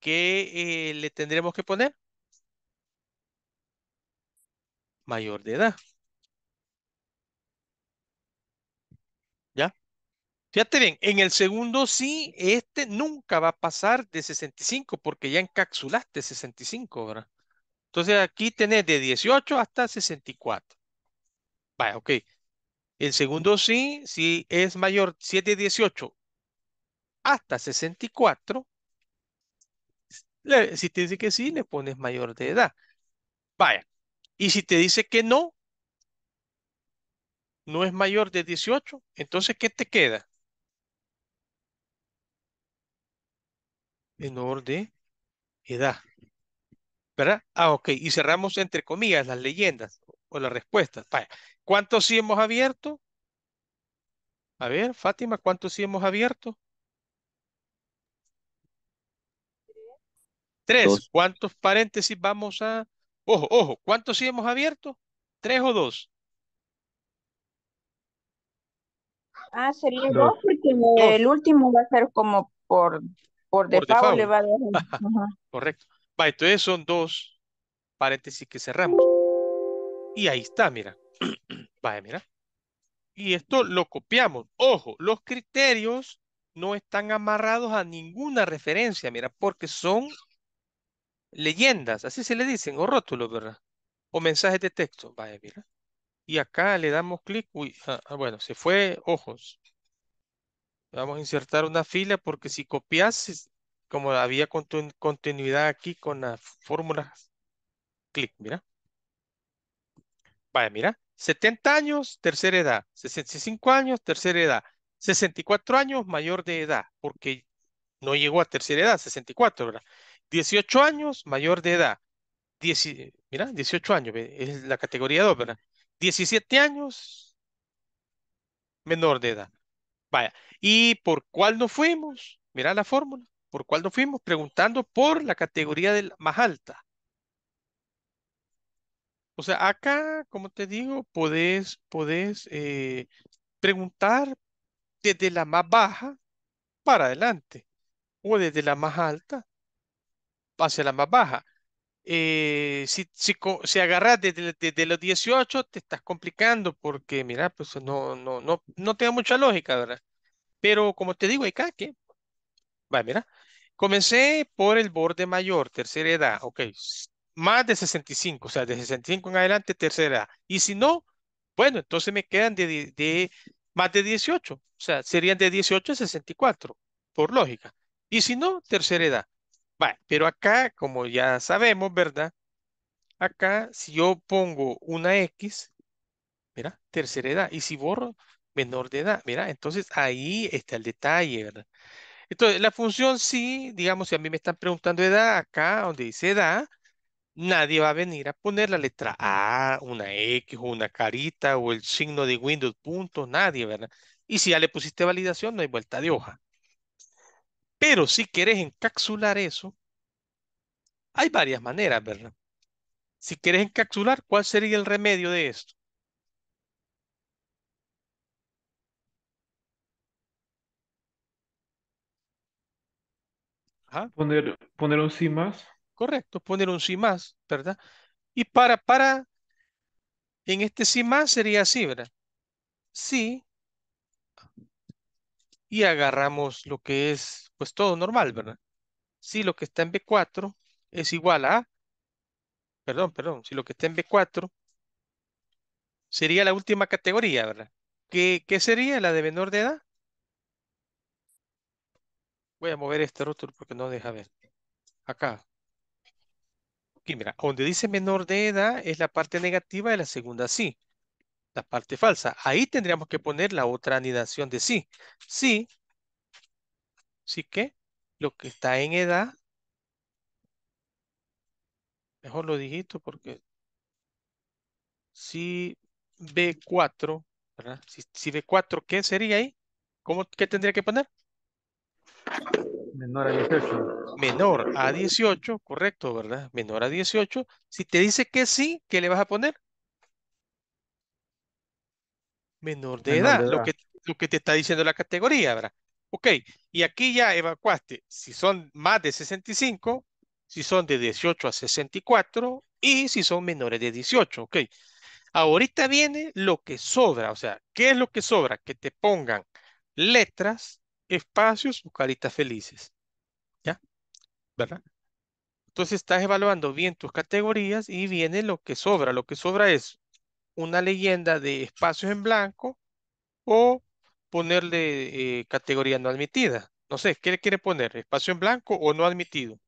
A: ¿qué eh, le tendremos que poner? Mayor de edad. Fíjate bien, en el segundo sí, este nunca va a pasar de 65 porque ya encapsulaste 65, ¿verdad? Entonces aquí tenés de 18 hasta 64. Vaya, ok. El segundo sí, si es mayor, si es de 18 hasta 64, si te dice que sí, le pones mayor de edad. Vaya. Y si te dice que no, no es mayor de 18, entonces ¿qué te queda? menor de edad. ¿Verdad? Ah, ok. Y cerramos entre comillas las leyendas o las respuestas. ¿Cuántos sí hemos abierto? A ver, Fátima, ¿cuántos sí hemos abierto? Tres. ¿Cuántos paréntesis vamos a... Ojo, ojo, ¿cuántos sí hemos abierto? ¿Tres o dos?
B: Ah, sería dos, porque el último va a ser como por por default, le va a dar. *laughs*
A: Correcto. entonces son dos paréntesis que cerramos. Y ahí está, mira. *clears throat* Vaya, mira. Y esto lo copiamos. Ojo, los criterios no están amarrados a ninguna referencia, mira, porque son leyendas, así se le dicen, o rótulos, ¿verdad? O mensajes de texto. Vaya, mira. Y acá le damos clic. Uy, ah, ah, bueno, se fue, ojos. Vamos a insertar una fila porque si copias, como había continuidad aquí con las fórmulas, clic, mira. Vaya, mira, 70 años, tercera edad, 65 años, tercera edad, 64 años, mayor de edad, porque no llegó a tercera edad, 64, ¿verdad? 18 años, mayor de edad, mira, 18 años, es la categoría 2, ¿verdad? 17 años, menor de edad. ¿y por cuál nos fuimos? Mira la fórmula, ¿por cuál nos fuimos? Preguntando por la categoría más alta. O sea, acá, como te digo, podés, podés eh, preguntar desde la más baja para adelante o desde la más alta hacia la más baja. Eh, si, si, agarras desde, los 18, te estás complicando porque, mira, pues no, no, no, no mucha lógica, ¿verdad? Pero como te digo, hay que. Va, mira. Comencé por el borde mayor, tercera edad, ok. Más de 65, o sea, de 65 en adelante, tercera edad. Y si no, bueno, entonces me quedan de más de 18, o sea, serían de 18 a 64, por lógica. Y si no, tercera edad. Vale, pero acá, como ya sabemos, ¿verdad? Acá, si yo pongo una X, mira, tercera edad, y si borro, menor de edad, mira, entonces ahí está el detalle, ¿verdad? Entonces, la función sí, digamos, si a mí me están preguntando edad, acá donde dice edad, nadie va a venir a poner la letra A, una X, o una carita, o el signo de Windows, punto, nadie, ¿verdad? Y si ya le pusiste validación, no hay vuelta de hoja. Pero si querés encapsular eso, hay varias maneras, ¿verdad? Si quieres encapsular, ¿cuál sería el remedio de esto? Poner, poner un sí más. Correcto, poner un sí más, ¿verdad? Y para, para, en este sí más sería así, ¿verdad? Sí, y agarramos lo que es, pues todo normal, ¿verdad? Si lo que está en B4 es igual a, perdón, perdón, si lo que está en B4 sería la última categoría, ¿verdad? ¿Qué, sería la de menor de edad? Voy a mover este rótulo porque no deja ver. Acá. Aquí, mira, donde dice menor de edad es la parte negativa de la segunda sí la parte falsa. Ahí tendríamos que poner la otra anidación de sí. Sí, sí que lo que está en edad, mejor lo digito porque si B4, ¿verdad? Si, si B4, ¿qué sería ahí? ¿Cómo, ¿Qué tendría que poner? Menor a 18. Menor a 18, correcto, ¿verdad? Menor a 18. Si te dice que sí, ¿qué le vas a poner? menor de edad, Lo, que, lo que te está diciendo la categoría, ¿verdad? Ok, y aquí ya evacuaste si son más de 65, si son de 18 a 64 y si son menores de 18, ok. Ahorita viene lo que sobra, o sea, ¿qué es lo que sobra? Que te pongan letras, espacios caritas felices, ¿ya? ¿Verdad? Entonces estás evaluando bien tus categorías y viene lo que sobra. Lo que sobra es una leyenda de espacios en blanco o ponerle eh, categoría no admitida. No sé, ¿qué le quiere poner? ¿Espacio en blanco o no admitido?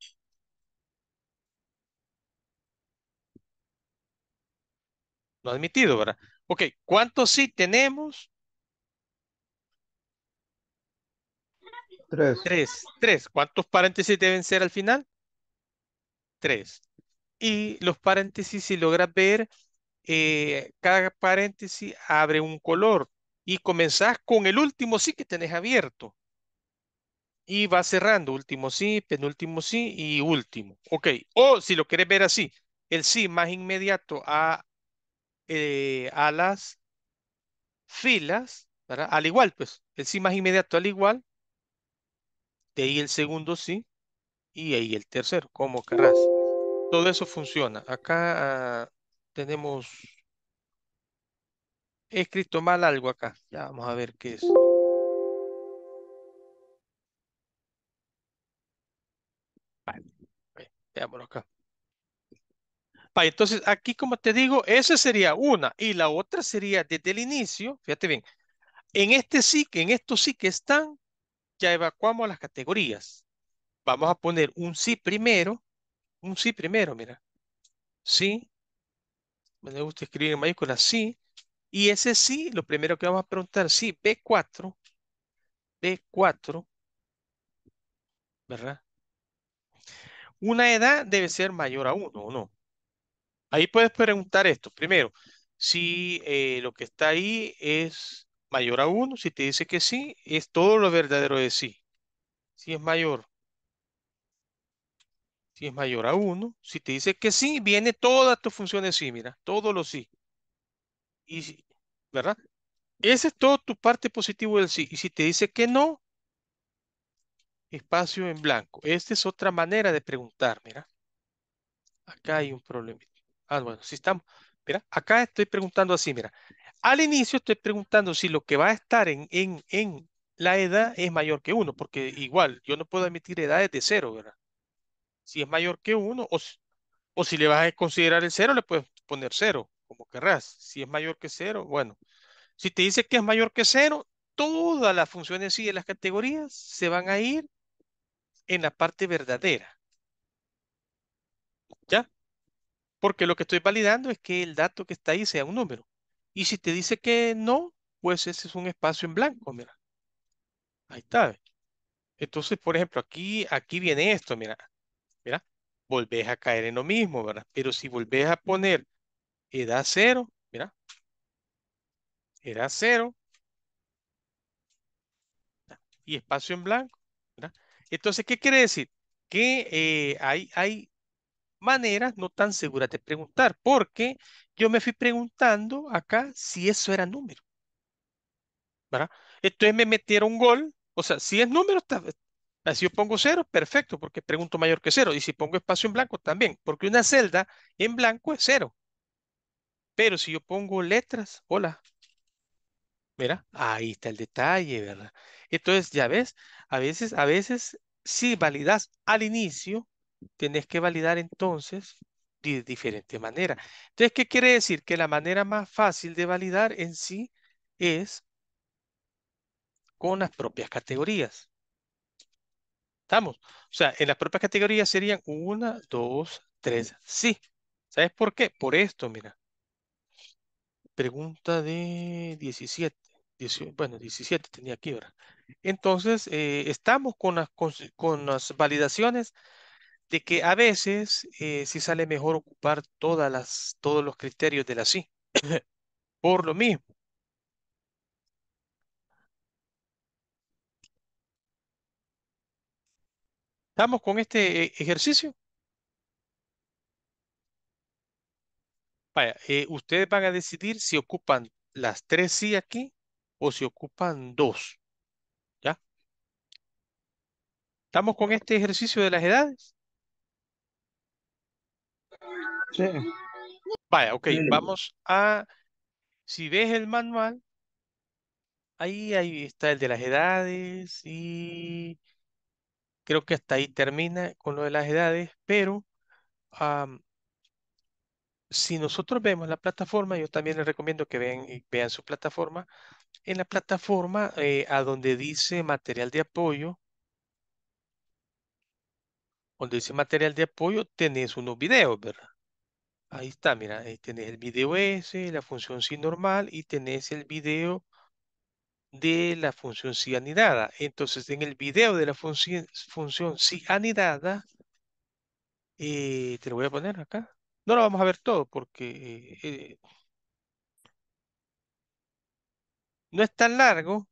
A: No admitido, ¿verdad? Ok, ¿cuántos sí tenemos? Tres. Tres, tres. ¿Cuántos paréntesis deben ser al final? Tres. Y los paréntesis, si logras ver, eh, cada paréntesis abre un color y comenzás con el último sí que tenés abierto. Y va cerrando, último sí, penúltimo sí y último. Ok, o si lo querés ver así, el sí más inmediato a, eh, a las filas, ¿verdad? Al igual, pues, el sí más inmediato al igual, de ahí el segundo sí, y ahí el tercero, como querrás. Todo eso funciona. Acá ah, tenemos he escrito mal algo acá. Ya vamos a ver qué es. Vale. Veámoslo acá. Vale, entonces aquí como te digo, esa sería una y la otra sería desde el inicio, fíjate bien, en este sí que, en estos sí que están, ya evacuamos las categorías. Vamos a poner un sí primero, un sí primero, mira. Sí, me gusta escribir en mayúscula, sí. Y ese sí, lo primero que vamos a preguntar, sí, B4, B4, ¿verdad? Una edad debe ser mayor a 1, ¿o no? Ahí puedes preguntar esto. Primero, si eh, lo que está ahí es mayor a 1, si te dice que sí, es todo lo verdadero de sí. Si es mayor si es mayor a 1, si te dice que sí, viene todas tus funciones sí, mira, todos los sí. Y, ¿Verdad? Esa es toda tu parte positiva del sí. Y si te dice que no, espacio en blanco. Esta es otra manera de preguntar, mira. Acá hay un problema. Ah, bueno, si estamos... Mira, acá estoy preguntando así, mira. Al inicio estoy preguntando si lo que va a estar en, en la edad es mayor que uno, porque igual yo no puedo admitir edades de cero, ¿verdad? si es mayor que uno, o, o, si le vas a considerar el 0, le puedes poner 0, como querrás. Si es mayor que cero, bueno. Si te dice que es mayor que 0, todas las funciones y de las categorías se van a ir en la parte verdadera. ¿Ya? Porque lo que estoy validando es que el dato que está ahí sea un número. Y si te dice que no, pues ese es un espacio en blanco, mira. Ahí está. Entonces, por ejemplo, aquí, aquí viene esto, mira volvés a caer en lo mismo, ¿verdad? Pero si volvés a poner edad cero, mira, edad cero y espacio en blanco, ¿verdad? Entonces, ¿qué quiere decir? Que eh, hay, hay maneras no tan seguras de preguntar, porque yo me fui preguntando acá si eso era número, ¿verdad? Entonces me metieron un gol, o sea, si es número, está, si yo pongo cero, perfecto, porque pregunto mayor que cero. Y si pongo espacio en blanco, también, porque una celda en blanco es cero. Pero si yo pongo letras, hola. Mira, ahí está el detalle, ¿verdad? Entonces, ya ves, a veces, a veces, si validas al inicio, tenés que validar entonces de diferente manera. Entonces, ¿qué quiere decir? Que la manera más fácil de validar en sí es con las propias categorías. Estamos. O sea, en las propias categorías serían una, dos, tres, sí. ¿Sabes por qué? Por esto, mira. Pregunta de 17. bueno, 17 tenía aquí, ¿verdad? Entonces, eh, estamos con las, con, las validaciones de que a veces eh, sí sale mejor ocupar todas las, todos los criterios de la sí. *coughs* por lo mismo. ¿Estamos con este eh, ejercicio? Vaya, eh, ustedes van a decidir si ocupan las tres sí aquí o si ocupan dos. ¿Ya? ¿Estamos con este ejercicio de las edades? Sí. Vaya, ok, vamos a... Si ves el manual, ahí, ahí está el de las edades y creo que hasta ahí termina con lo de las edades, pero si nosotros vemos la plataforma, yo también les recomiendo que vean, vean su plataforma. En la plataforma, eh, a donde dice material de apoyo, donde dice material de apoyo, tenés unos videos, ¿verdad? Ahí está, mira, ahí tenés el video ese, la función sin normal y tenés el video de la función si anidada Entonces, en el video de la función, si anidada eh, te lo voy a poner acá. No lo vamos a ver todo porque eh,
B: no es tan largo.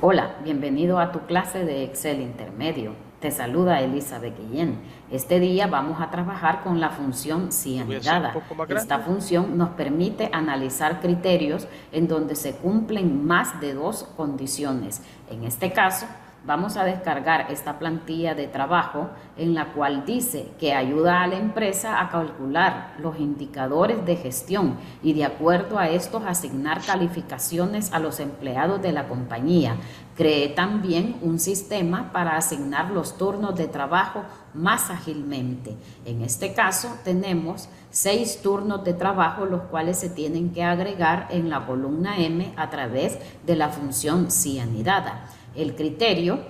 B: Hola, bienvenido a tu clase de Excel intermedio. Te saluda Elizabeth Guillén. Este día vamos a trabajar con la función cianidada. Esta función nos permite analizar criterios en donde se cumplen más de dos condiciones. En este caso, vamos a descargar esta plantilla de trabajo en la cual dice que ayuda a la empresa a calcular los indicadores de gestión y de acuerdo a estos asignar calificaciones a los empleados de la compañía. Cree también un sistema para asignar los turnos de trabajo más ágilmente. En este caso tenemos seis turnos de trabajo los cuales se tienen que agregar en la columna M a través de la función anidada. El criterio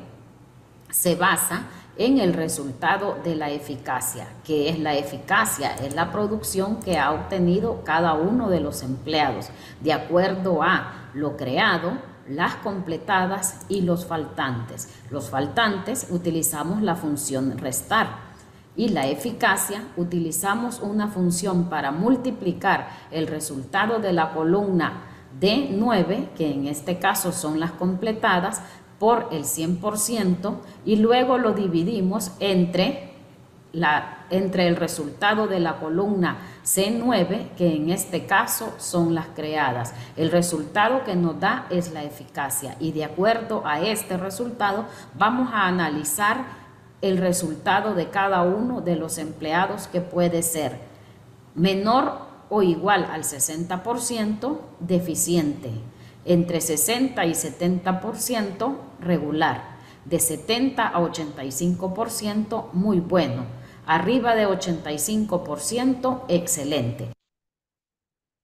B: se basa en el resultado de la eficacia, que es la eficacia, es la producción que ha obtenido cada uno de los empleados, de acuerdo a lo creado, las completadas y los faltantes. Los faltantes utilizamos la función restar y la eficacia utilizamos una función para multiplicar el resultado de la columna D9, que en este caso son las completadas, por el 100% y luego lo dividimos entre, la, entre el resultado de la columna C9, que en este caso son las creadas. El resultado que nos da es la eficacia y de acuerdo a este resultado vamos a analizar el resultado de cada uno de los empleados que puede ser menor o igual al 60% deficiente entre 60 y 70% regular, de 70 a 85% muy bueno, arriba de 85% excelente.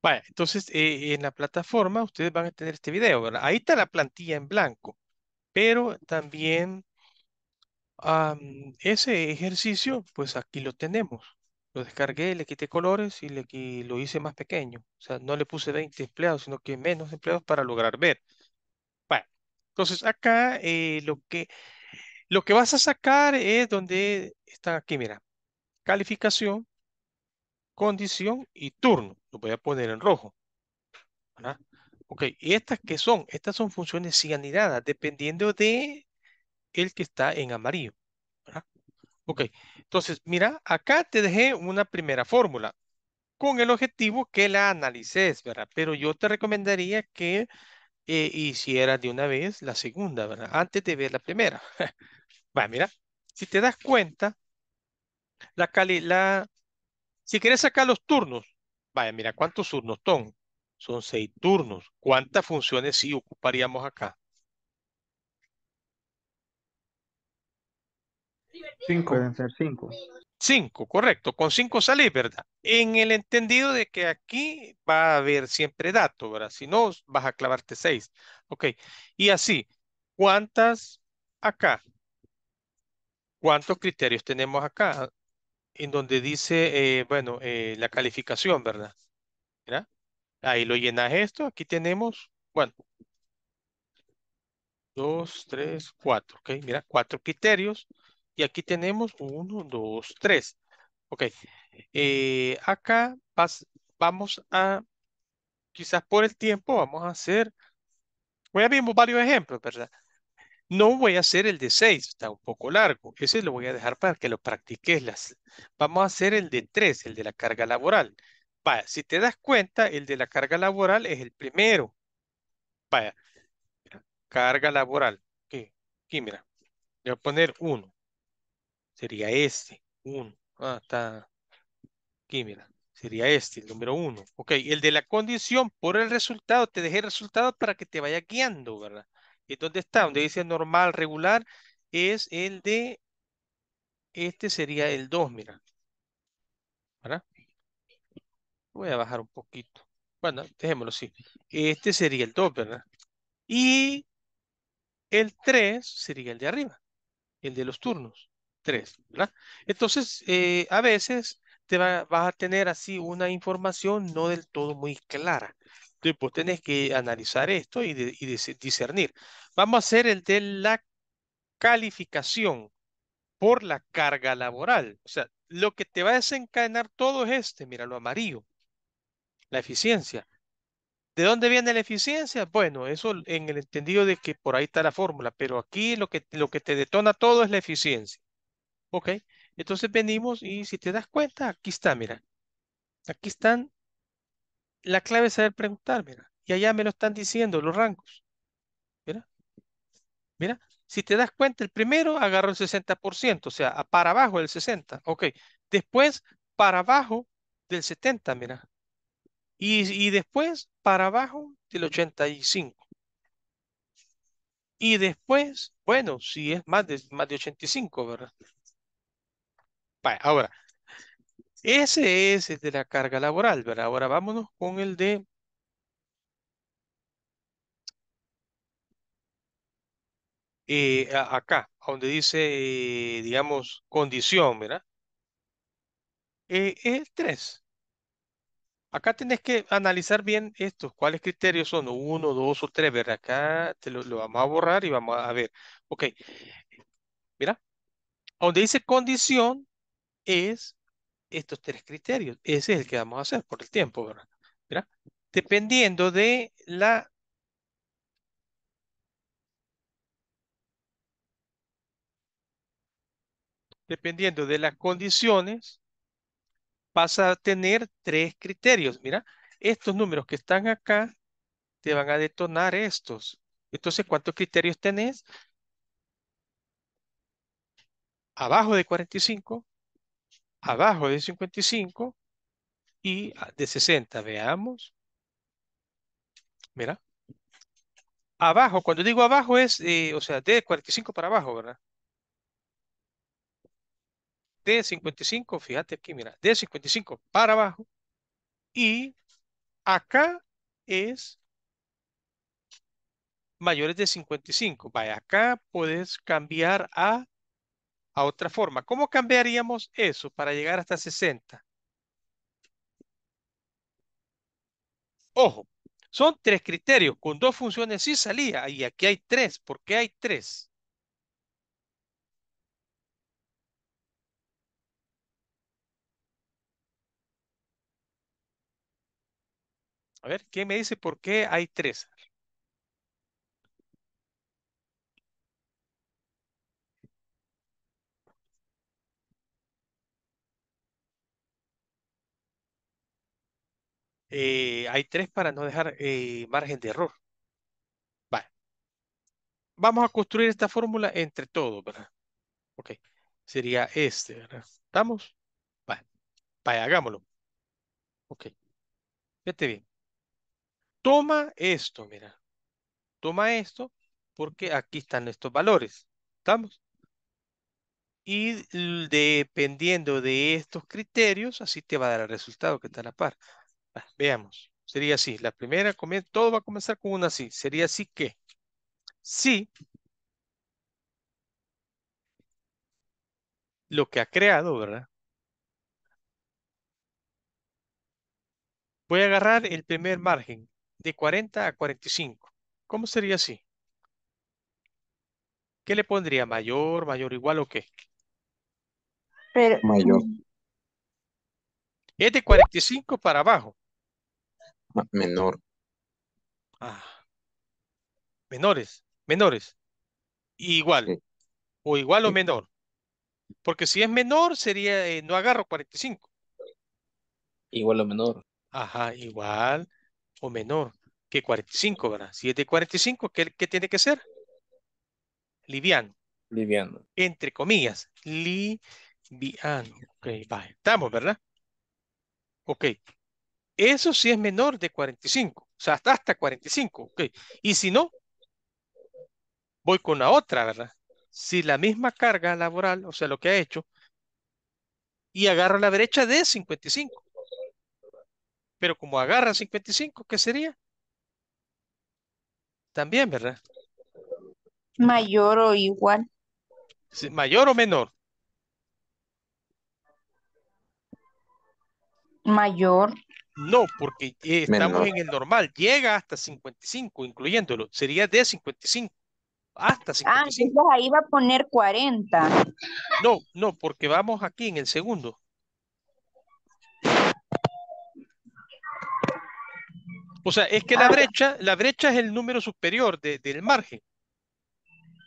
A: Vale, entonces eh, en la plataforma ustedes van a tener este video, Ahí está la plantilla en blanco, pero también ese ejercicio, pues aquí lo tenemos. Lo descargué, le quité colores y, le, lo hice más pequeño. O sea, no le puse 20 empleados, sino que menos empleados para lograr ver. Bueno, entonces acá eh, lo, que, lo que vas a sacar es donde está aquí, mira. Calificación, condición y turno. Lo voy a poner en rojo. Ok, ¿y estas qué son? Estas son funciones cianidadas dependiendo de el que está en amarillo. Ok, entonces mira, acá te dejé una primera fórmula con el objetivo que la analices, ¿verdad? Pero yo te recomendaría que eh, hicieras de una vez la segunda, ¿verdad? Antes de ver la primera. *laughs* Va, mira, si te das cuenta, la la... si quieres sacar los turnos, vaya, mira, ¿cuántos turnos son? Son seis turnos. ¿Cuántas funciones sí ocuparíamos acá? Cinco. Pueden ser cinco. Cinco, correcto. Con cinco salís, ¿verdad? En el entendido de que aquí va a haber siempre dato, ¿verdad? Si no, vas a clavarte seis. Ok. Y así, ¿cuántas acá? ¿Cuántos criterios tenemos acá? En donde dice, eh, bueno, eh, la calificación, ¿verdad? Ahí lo llenas esto. Aquí tenemos, bueno, dos, tres, cuatro. Ok, mira, cuatro criterios y aquí tenemos uno, dos, tres Ok. Eh, acá vamos a, quizás por el tiempo, vamos a hacer, voy a ver varios ejemplos, ¿verdad? No voy a hacer el de seis está un poco largo. Ese lo voy a dejar para que lo practiques. Las... Vamos a hacer el de tres, el de la carga laboral. Vaya, si te das cuenta, el de la carga laboral es el primero. Vaya, carga laboral. Aquí, aquí mira, voy a poner uno sería este, uno Ah, está aquí, mira. Sería este, el número 1. Ok, el de la condición por el resultado. Te dejé el resultado para que te vaya guiando, ¿verdad? ¿Y dónde está? Donde dice normal, regular, es el de... Este sería el 2, mira. ¿Verdad? Voy a bajar un poquito. Bueno, dejémoslo así. Este sería el 2, ¿verdad? Y el 3 sería el de arriba, el de los turnos tres, ¿verdad? Entonces, eh, a veces te vas a tener así una información no del todo muy clara. Entonces, pues tenés que analizar esto y, discernir. Vamos a hacer el de la calificación por la carga laboral. O sea, lo que te va a desencadenar todo es este, mira, lo amarillo, la eficiencia. ¿De dónde viene la eficiencia? Bueno, eso en el entendido de que por ahí está la fórmula, pero aquí lo que te detona todo es la eficiencia. Ok, entonces venimos y si te das cuenta, aquí está, mira. Aquí están, la clave es saber preguntar, mira. Y allá me lo están diciendo los rangos. Mira, mira, si te das cuenta, el primero agarró el 60%, o sea, para abajo del 60%. Ok, después para abajo del 70%, mira. Y, y después para abajo del 85%. Y después, bueno, si es más de, más de 85, ¿verdad? ahora, ese es el de la carga laboral, ¿verdad? Ahora vámonos con el de... Eh, acá, donde dice, eh, digamos, condición, ¿verdad? Eh, el 3. Acá tenés que analizar bien estos, cuáles criterios son, uno, dos o tres, ¿verdad? Acá te lo, vamos a borrar y vamos a ver. Ok, mira, donde dice condición, es estos tres criterios. Ese es el que vamos a hacer por el tiempo, ¿verdad? Dependiendo de la dependiendo de las condiciones, vas a tener tres criterios. Mira, estos números que están acá te van a detonar estos. Entonces, ¿cuántos criterios tenés? Abajo de 45, abajo de 55 y de 60. Veamos. Mira. Abajo, cuando digo abajo es, eh, o sea, de 45 para abajo, ¿verdad? De 55, fíjate aquí, mira, de 55 para abajo. Y acá es mayores de 55. Vaya, acá puedes cambiar a a otra forma. ¿Cómo cambiaríamos eso para llegar hasta 60? Ojo, son tres criterios. Con dos funciones sí salía y aquí hay tres. ¿Por qué hay tres? A ver, ¿qué me dice por qué hay tres? Eh, hay tres para no dejar eh, margen de error. Vale. Vamos a construir esta fórmula entre todos, ¿verdad? Ok. Sería este, ¿verdad? ¿Estamos? Vale. Vale, hagámoslo. Ok. Fíjate bien. Toma esto, mira. Toma esto porque aquí están estos valores. ¿Estamos? Y dependiendo de estos criterios, así te va a dar el resultado que está a la par. Veamos. Sería así. La primera, todo va a comenzar con una así Sería así que. Sí. Lo que ha creado, ¿verdad? Voy a agarrar el primer margen de 40 a 45. ¿Cómo sería así? ¿Qué le pondría? ¿Mayor, mayor, igual o qué?
B: Pero... Mayor. Mm,
A: es de 45 para abajo menor. Ah. Menores, menores. Igual. O igual o menor. Porque si es menor, sería, eh, no agarro 45. Igual o menor. Ajá, igual o menor que 45, ¿verdad? Si es de 45, ¿qué, qué tiene que ser? Liviano. Liviano. Entre comillas, liviano. Ok, va. Estamos, ¿verdad? Ok, eso sí es menor de 45, o sea, hasta, hasta 45, Y si no, voy con la otra, ¿verdad? Si la misma carga laboral, o sea, lo que ha hecho, y agarro la derecha de 55. Pero como agarra 55, ¿qué sería? También, ¿verdad?
B: Mayor o igual.
A: ¿Mayor o menor?
B: Mayor.
A: No, porque eh, estamos en el normal. Llega hasta 55, incluyéndolo. Sería de 55. Hasta 55. Ah, entonces ahí va a poner 40. No, no, porque vamos aquí en el segundo. O sea, es que la ah, brecha, la brecha es el número superior del margen.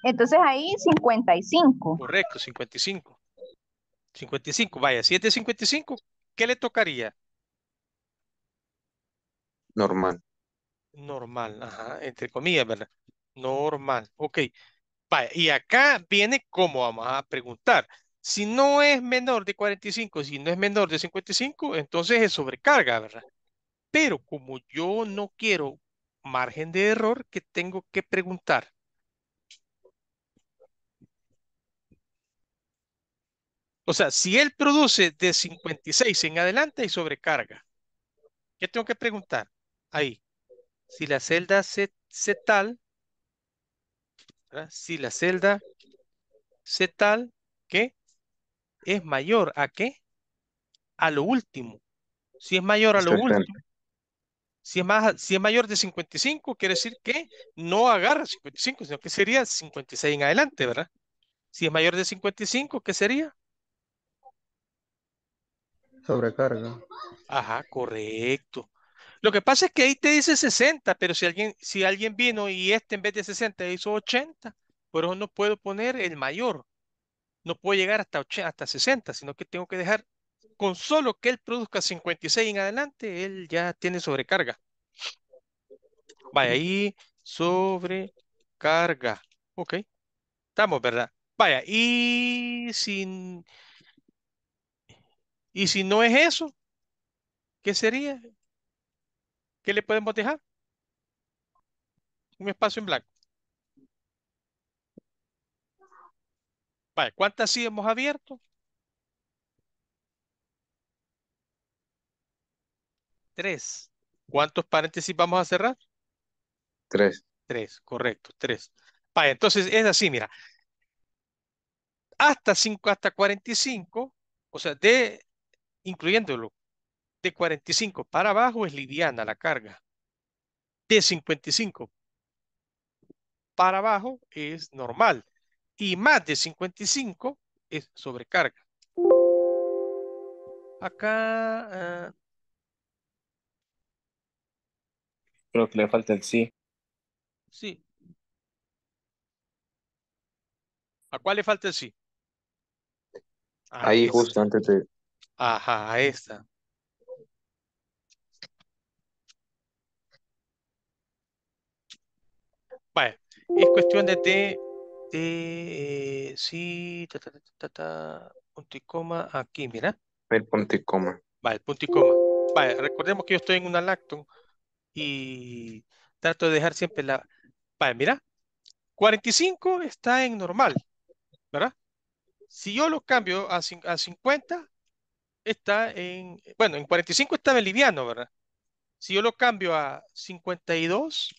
B: Entonces ahí 55.
A: Correcto, 55. 55, vaya, 7.55. ¿qué le tocaría? Normal. Normal, ajá, entre comillas, ¿verdad? Normal, ok. Vaya, y acá viene cómo vamos a preguntar. Si no es menor de 45, si no es menor de 55, entonces es sobrecarga, ¿verdad? Pero como yo no quiero margen de error, que tengo que preguntar? O sea, si él produce de 56 en adelante y sobrecarga, ¿qué tengo que preguntar? Ahí. Si la celda se tal, si la celda se tal, ¿qué? Es mayor a qué? A lo último. Si es mayor a lo último. Si es, más, si es mayor de 55, quiere decir que no agarra 55, sino que sería 56 en adelante, ¿verdad? Si es mayor de 55, ¿qué sería? Sobrecarga. Ajá, correcto. Lo que pasa es que ahí te dice 60, pero si alguien, si alguien vino y este en vez de 60 hizo 80, por eso no puedo poner el mayor. No puedo llegar hasta, hasta 60, sino que tengo que dejar con solo que él produzca 56 en adelante, él ya tiene sobrecarga. Vaya, ahí sobrecarga. Ok, estamos, ¿verdad? Vaya, y sin y si no es eso, ¿qué sería? ¿Qué le podemos dejar? Un espacio en blanco. ¿cuántas sí hemos abierto? Tres. ¿Cuántos paréntesis vamos a cerrar? Tres. Tres, correcto, tres. Vale, entonces es así, mira. Hasta cinco, hasta y cinco, o sea, de, incluyéndolo, de 45 para abajo es liviana la carga. De 55 para abajo es normal. Y más de 55 es sobrecarga. Acá... Ah, Creo que le falta el sí. Sí. ¿A cuál le falta el sí? Ahí, justo antes de... Ajá, a esta. es cuestión de de, eh, sí, ta, ta, ta, ta, punto y coma, aquí, mira. El punto y coma. Vale, punto y coma. Vale, recordemos que yo estoy en una lacton y trato de dejar siempre la... Vale, mira, 45 está en normal, ¿verdad? Si yo lo cambio a, a 50, está en... Bueno, en 45 está en liviano, ¿verdad? Si yo lo cambio a 52,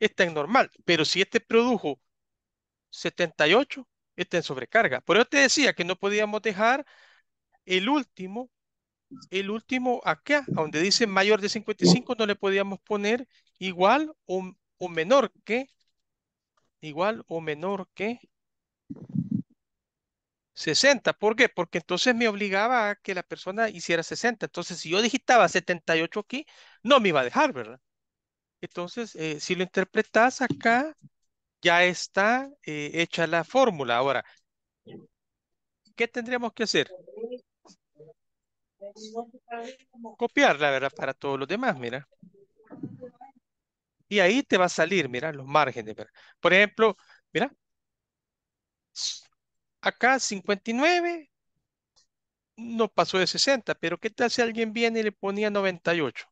A: está en normal, pero si este produjo 78, está en sobrecarga. Por eso te decía que no podíamos dejar el último, el último acá, donde dice mayor de 55, no le podíamos poner igual o, menor que, igual o menor que 60. ¿Por qué? Porque entonces me obligaba a que la persona hiciera 60. Entonces, si yo digitaba 78 aquí, no me iba a dejar, ¿verdad? Entonces, eh, si lo interpretas acá, ya está eh, hecha la fórmula. Ahora, ¿qué tendríamos que hacer? Copiarla, ¿verdad? Para todos los demás, mira. Y ahí te va a salir, mira, los márgenes, ¿verdad? Por ejemplo, mira. Acá 59 no pasó de 60, pero ¿qué tal si alguien viene y le ponía 98?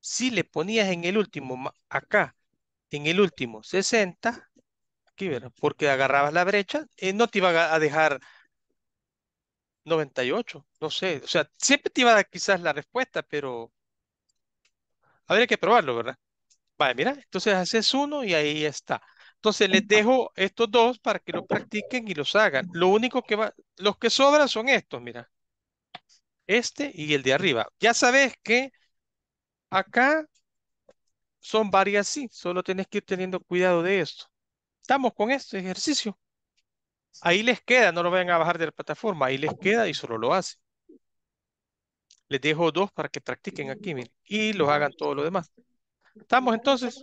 A: Si le ponías en el último, acá, en el último 60, aquí, ¿verdad? Porque agarrabas la brecha, eh, no te iba a dejar 98, no sé. O sea, siempre te iba a dar quizás la respuesta, pero habría que probarlo, ¿verdad? Vale, mira, entonces haces uno y ahí está. Entonces les dejo estos dos para que lo practiquen y los hagan. Lo único que va, los que sobran son estos, mira. Este y el de arriba. Ya sabes que Acá son varias sí, solo tenés que ir teniendo cuidado de esto. Estamos con este ejercicio. Ahí les queda, no lo vayan a bajar de la plataforma, ahí les queda y solo lo hacen. Les dejo dos para que practiquen aquí, y los hagan todo lo demás. ¿Estamos entonces?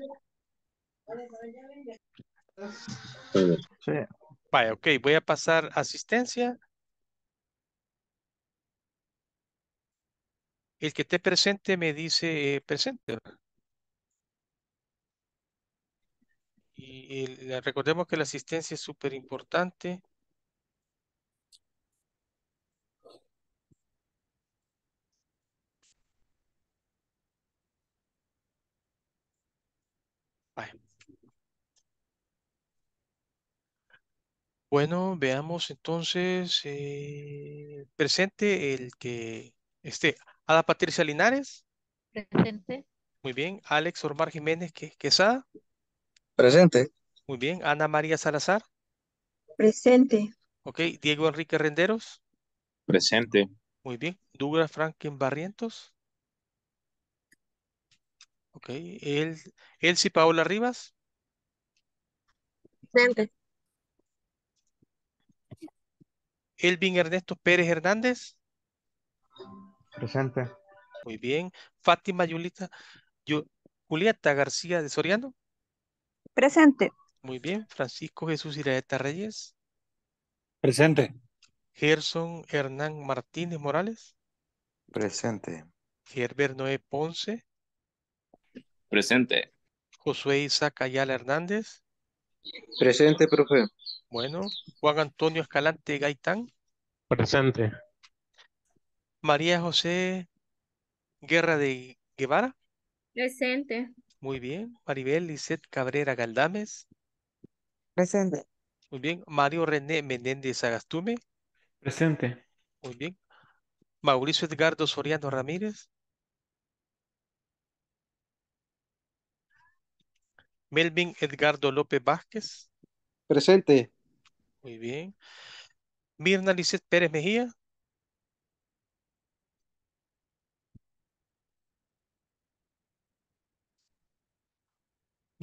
A: Vaya, ok, voy a pasar asistencia. El que esté presente me dice eh, presente. Y, recordemos que la asistencia es súper importante. Bueno, veamos entonces eh, presente el que esté. Ada Patricia Linares.
B: Presente.
A: Muy bien. Alex Ormar Jiménez Quesada. Presente. Muy bien. Ana María Salazar. Presente. Ok. Diego Enrique Renderos. Presente. Muy bien. Douglas Franklin Barrientos. Ok. El, Elsie Paola Rivas. Presente. Elvin Ernesto Pérez Hernández. Presente. Muy bien. Fátima Yulita, Julieta García de Soriano. Presente. Muy bien. Francisco Jesús Iraeta Reyes. Presente. Gerson Hernán Martínez Morales. Presente. Gerber Noé Ponce. Presente. Josué Isaac Ayala Hernández. Presente, profe. Bueno, Juan Antonio Escalante Gaitán. Presente. María José Guerra de Guevara.
B: Presente.
A: Muy bien. Maribel Lisette Cabrera Galdames. Presente. Muy bien. Mario René Menéndez Agastume. Presente. Muy bien. Mauricio Edgardo Soriano Ramírez. Melvin Edgardo López Vázquez. Presente. Muy bien. Mirna Lisset Pérez Mejía.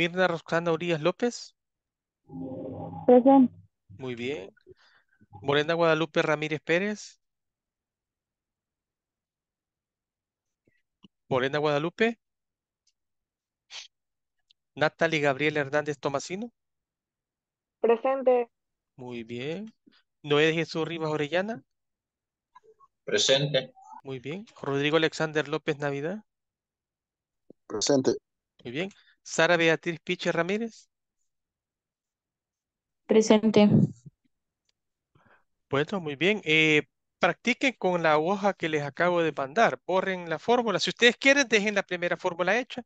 A: Mirna Roxana Urias López. Presente. Muy bien. Morena Guadalupe Ramírez Pérez. Morena Guadalupe. Natalie Gabriel Hernández Tomasino. Presente. Muy bien. Noé Jesús Rivas Orellana. Presente. Muy bien. Rodrigo Alexander López Navidad. Presente. Muy bien. Sara Beatriz Piche Ramírez.
B: Presente.
A: Bueno, muy bien. Eh, practiquen con la hoja que les acabo de mandar. Borren la fórmula. Si ustedes quieren, dejen la primera fórmula hecha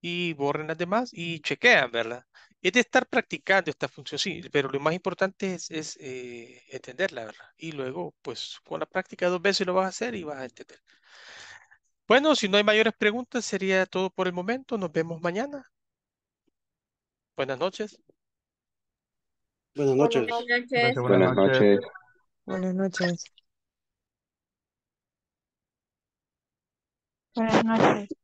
A: y borren las demás y chequean, ¿verdad? Es de estar practicando esta función, sí, pero lo más importante es, eh, entenderla, ¿verdad? Y luego, pues, con la práctica dos veces lo vas a hacer y vas a entender. Bueno, si no hay mayores preguntas, sería todo por el momento. Nos vemos mañana. Buenas noches. Buenas noches. Buenas noches. Buenas noches.
B: Buenas noches. Buenas noches.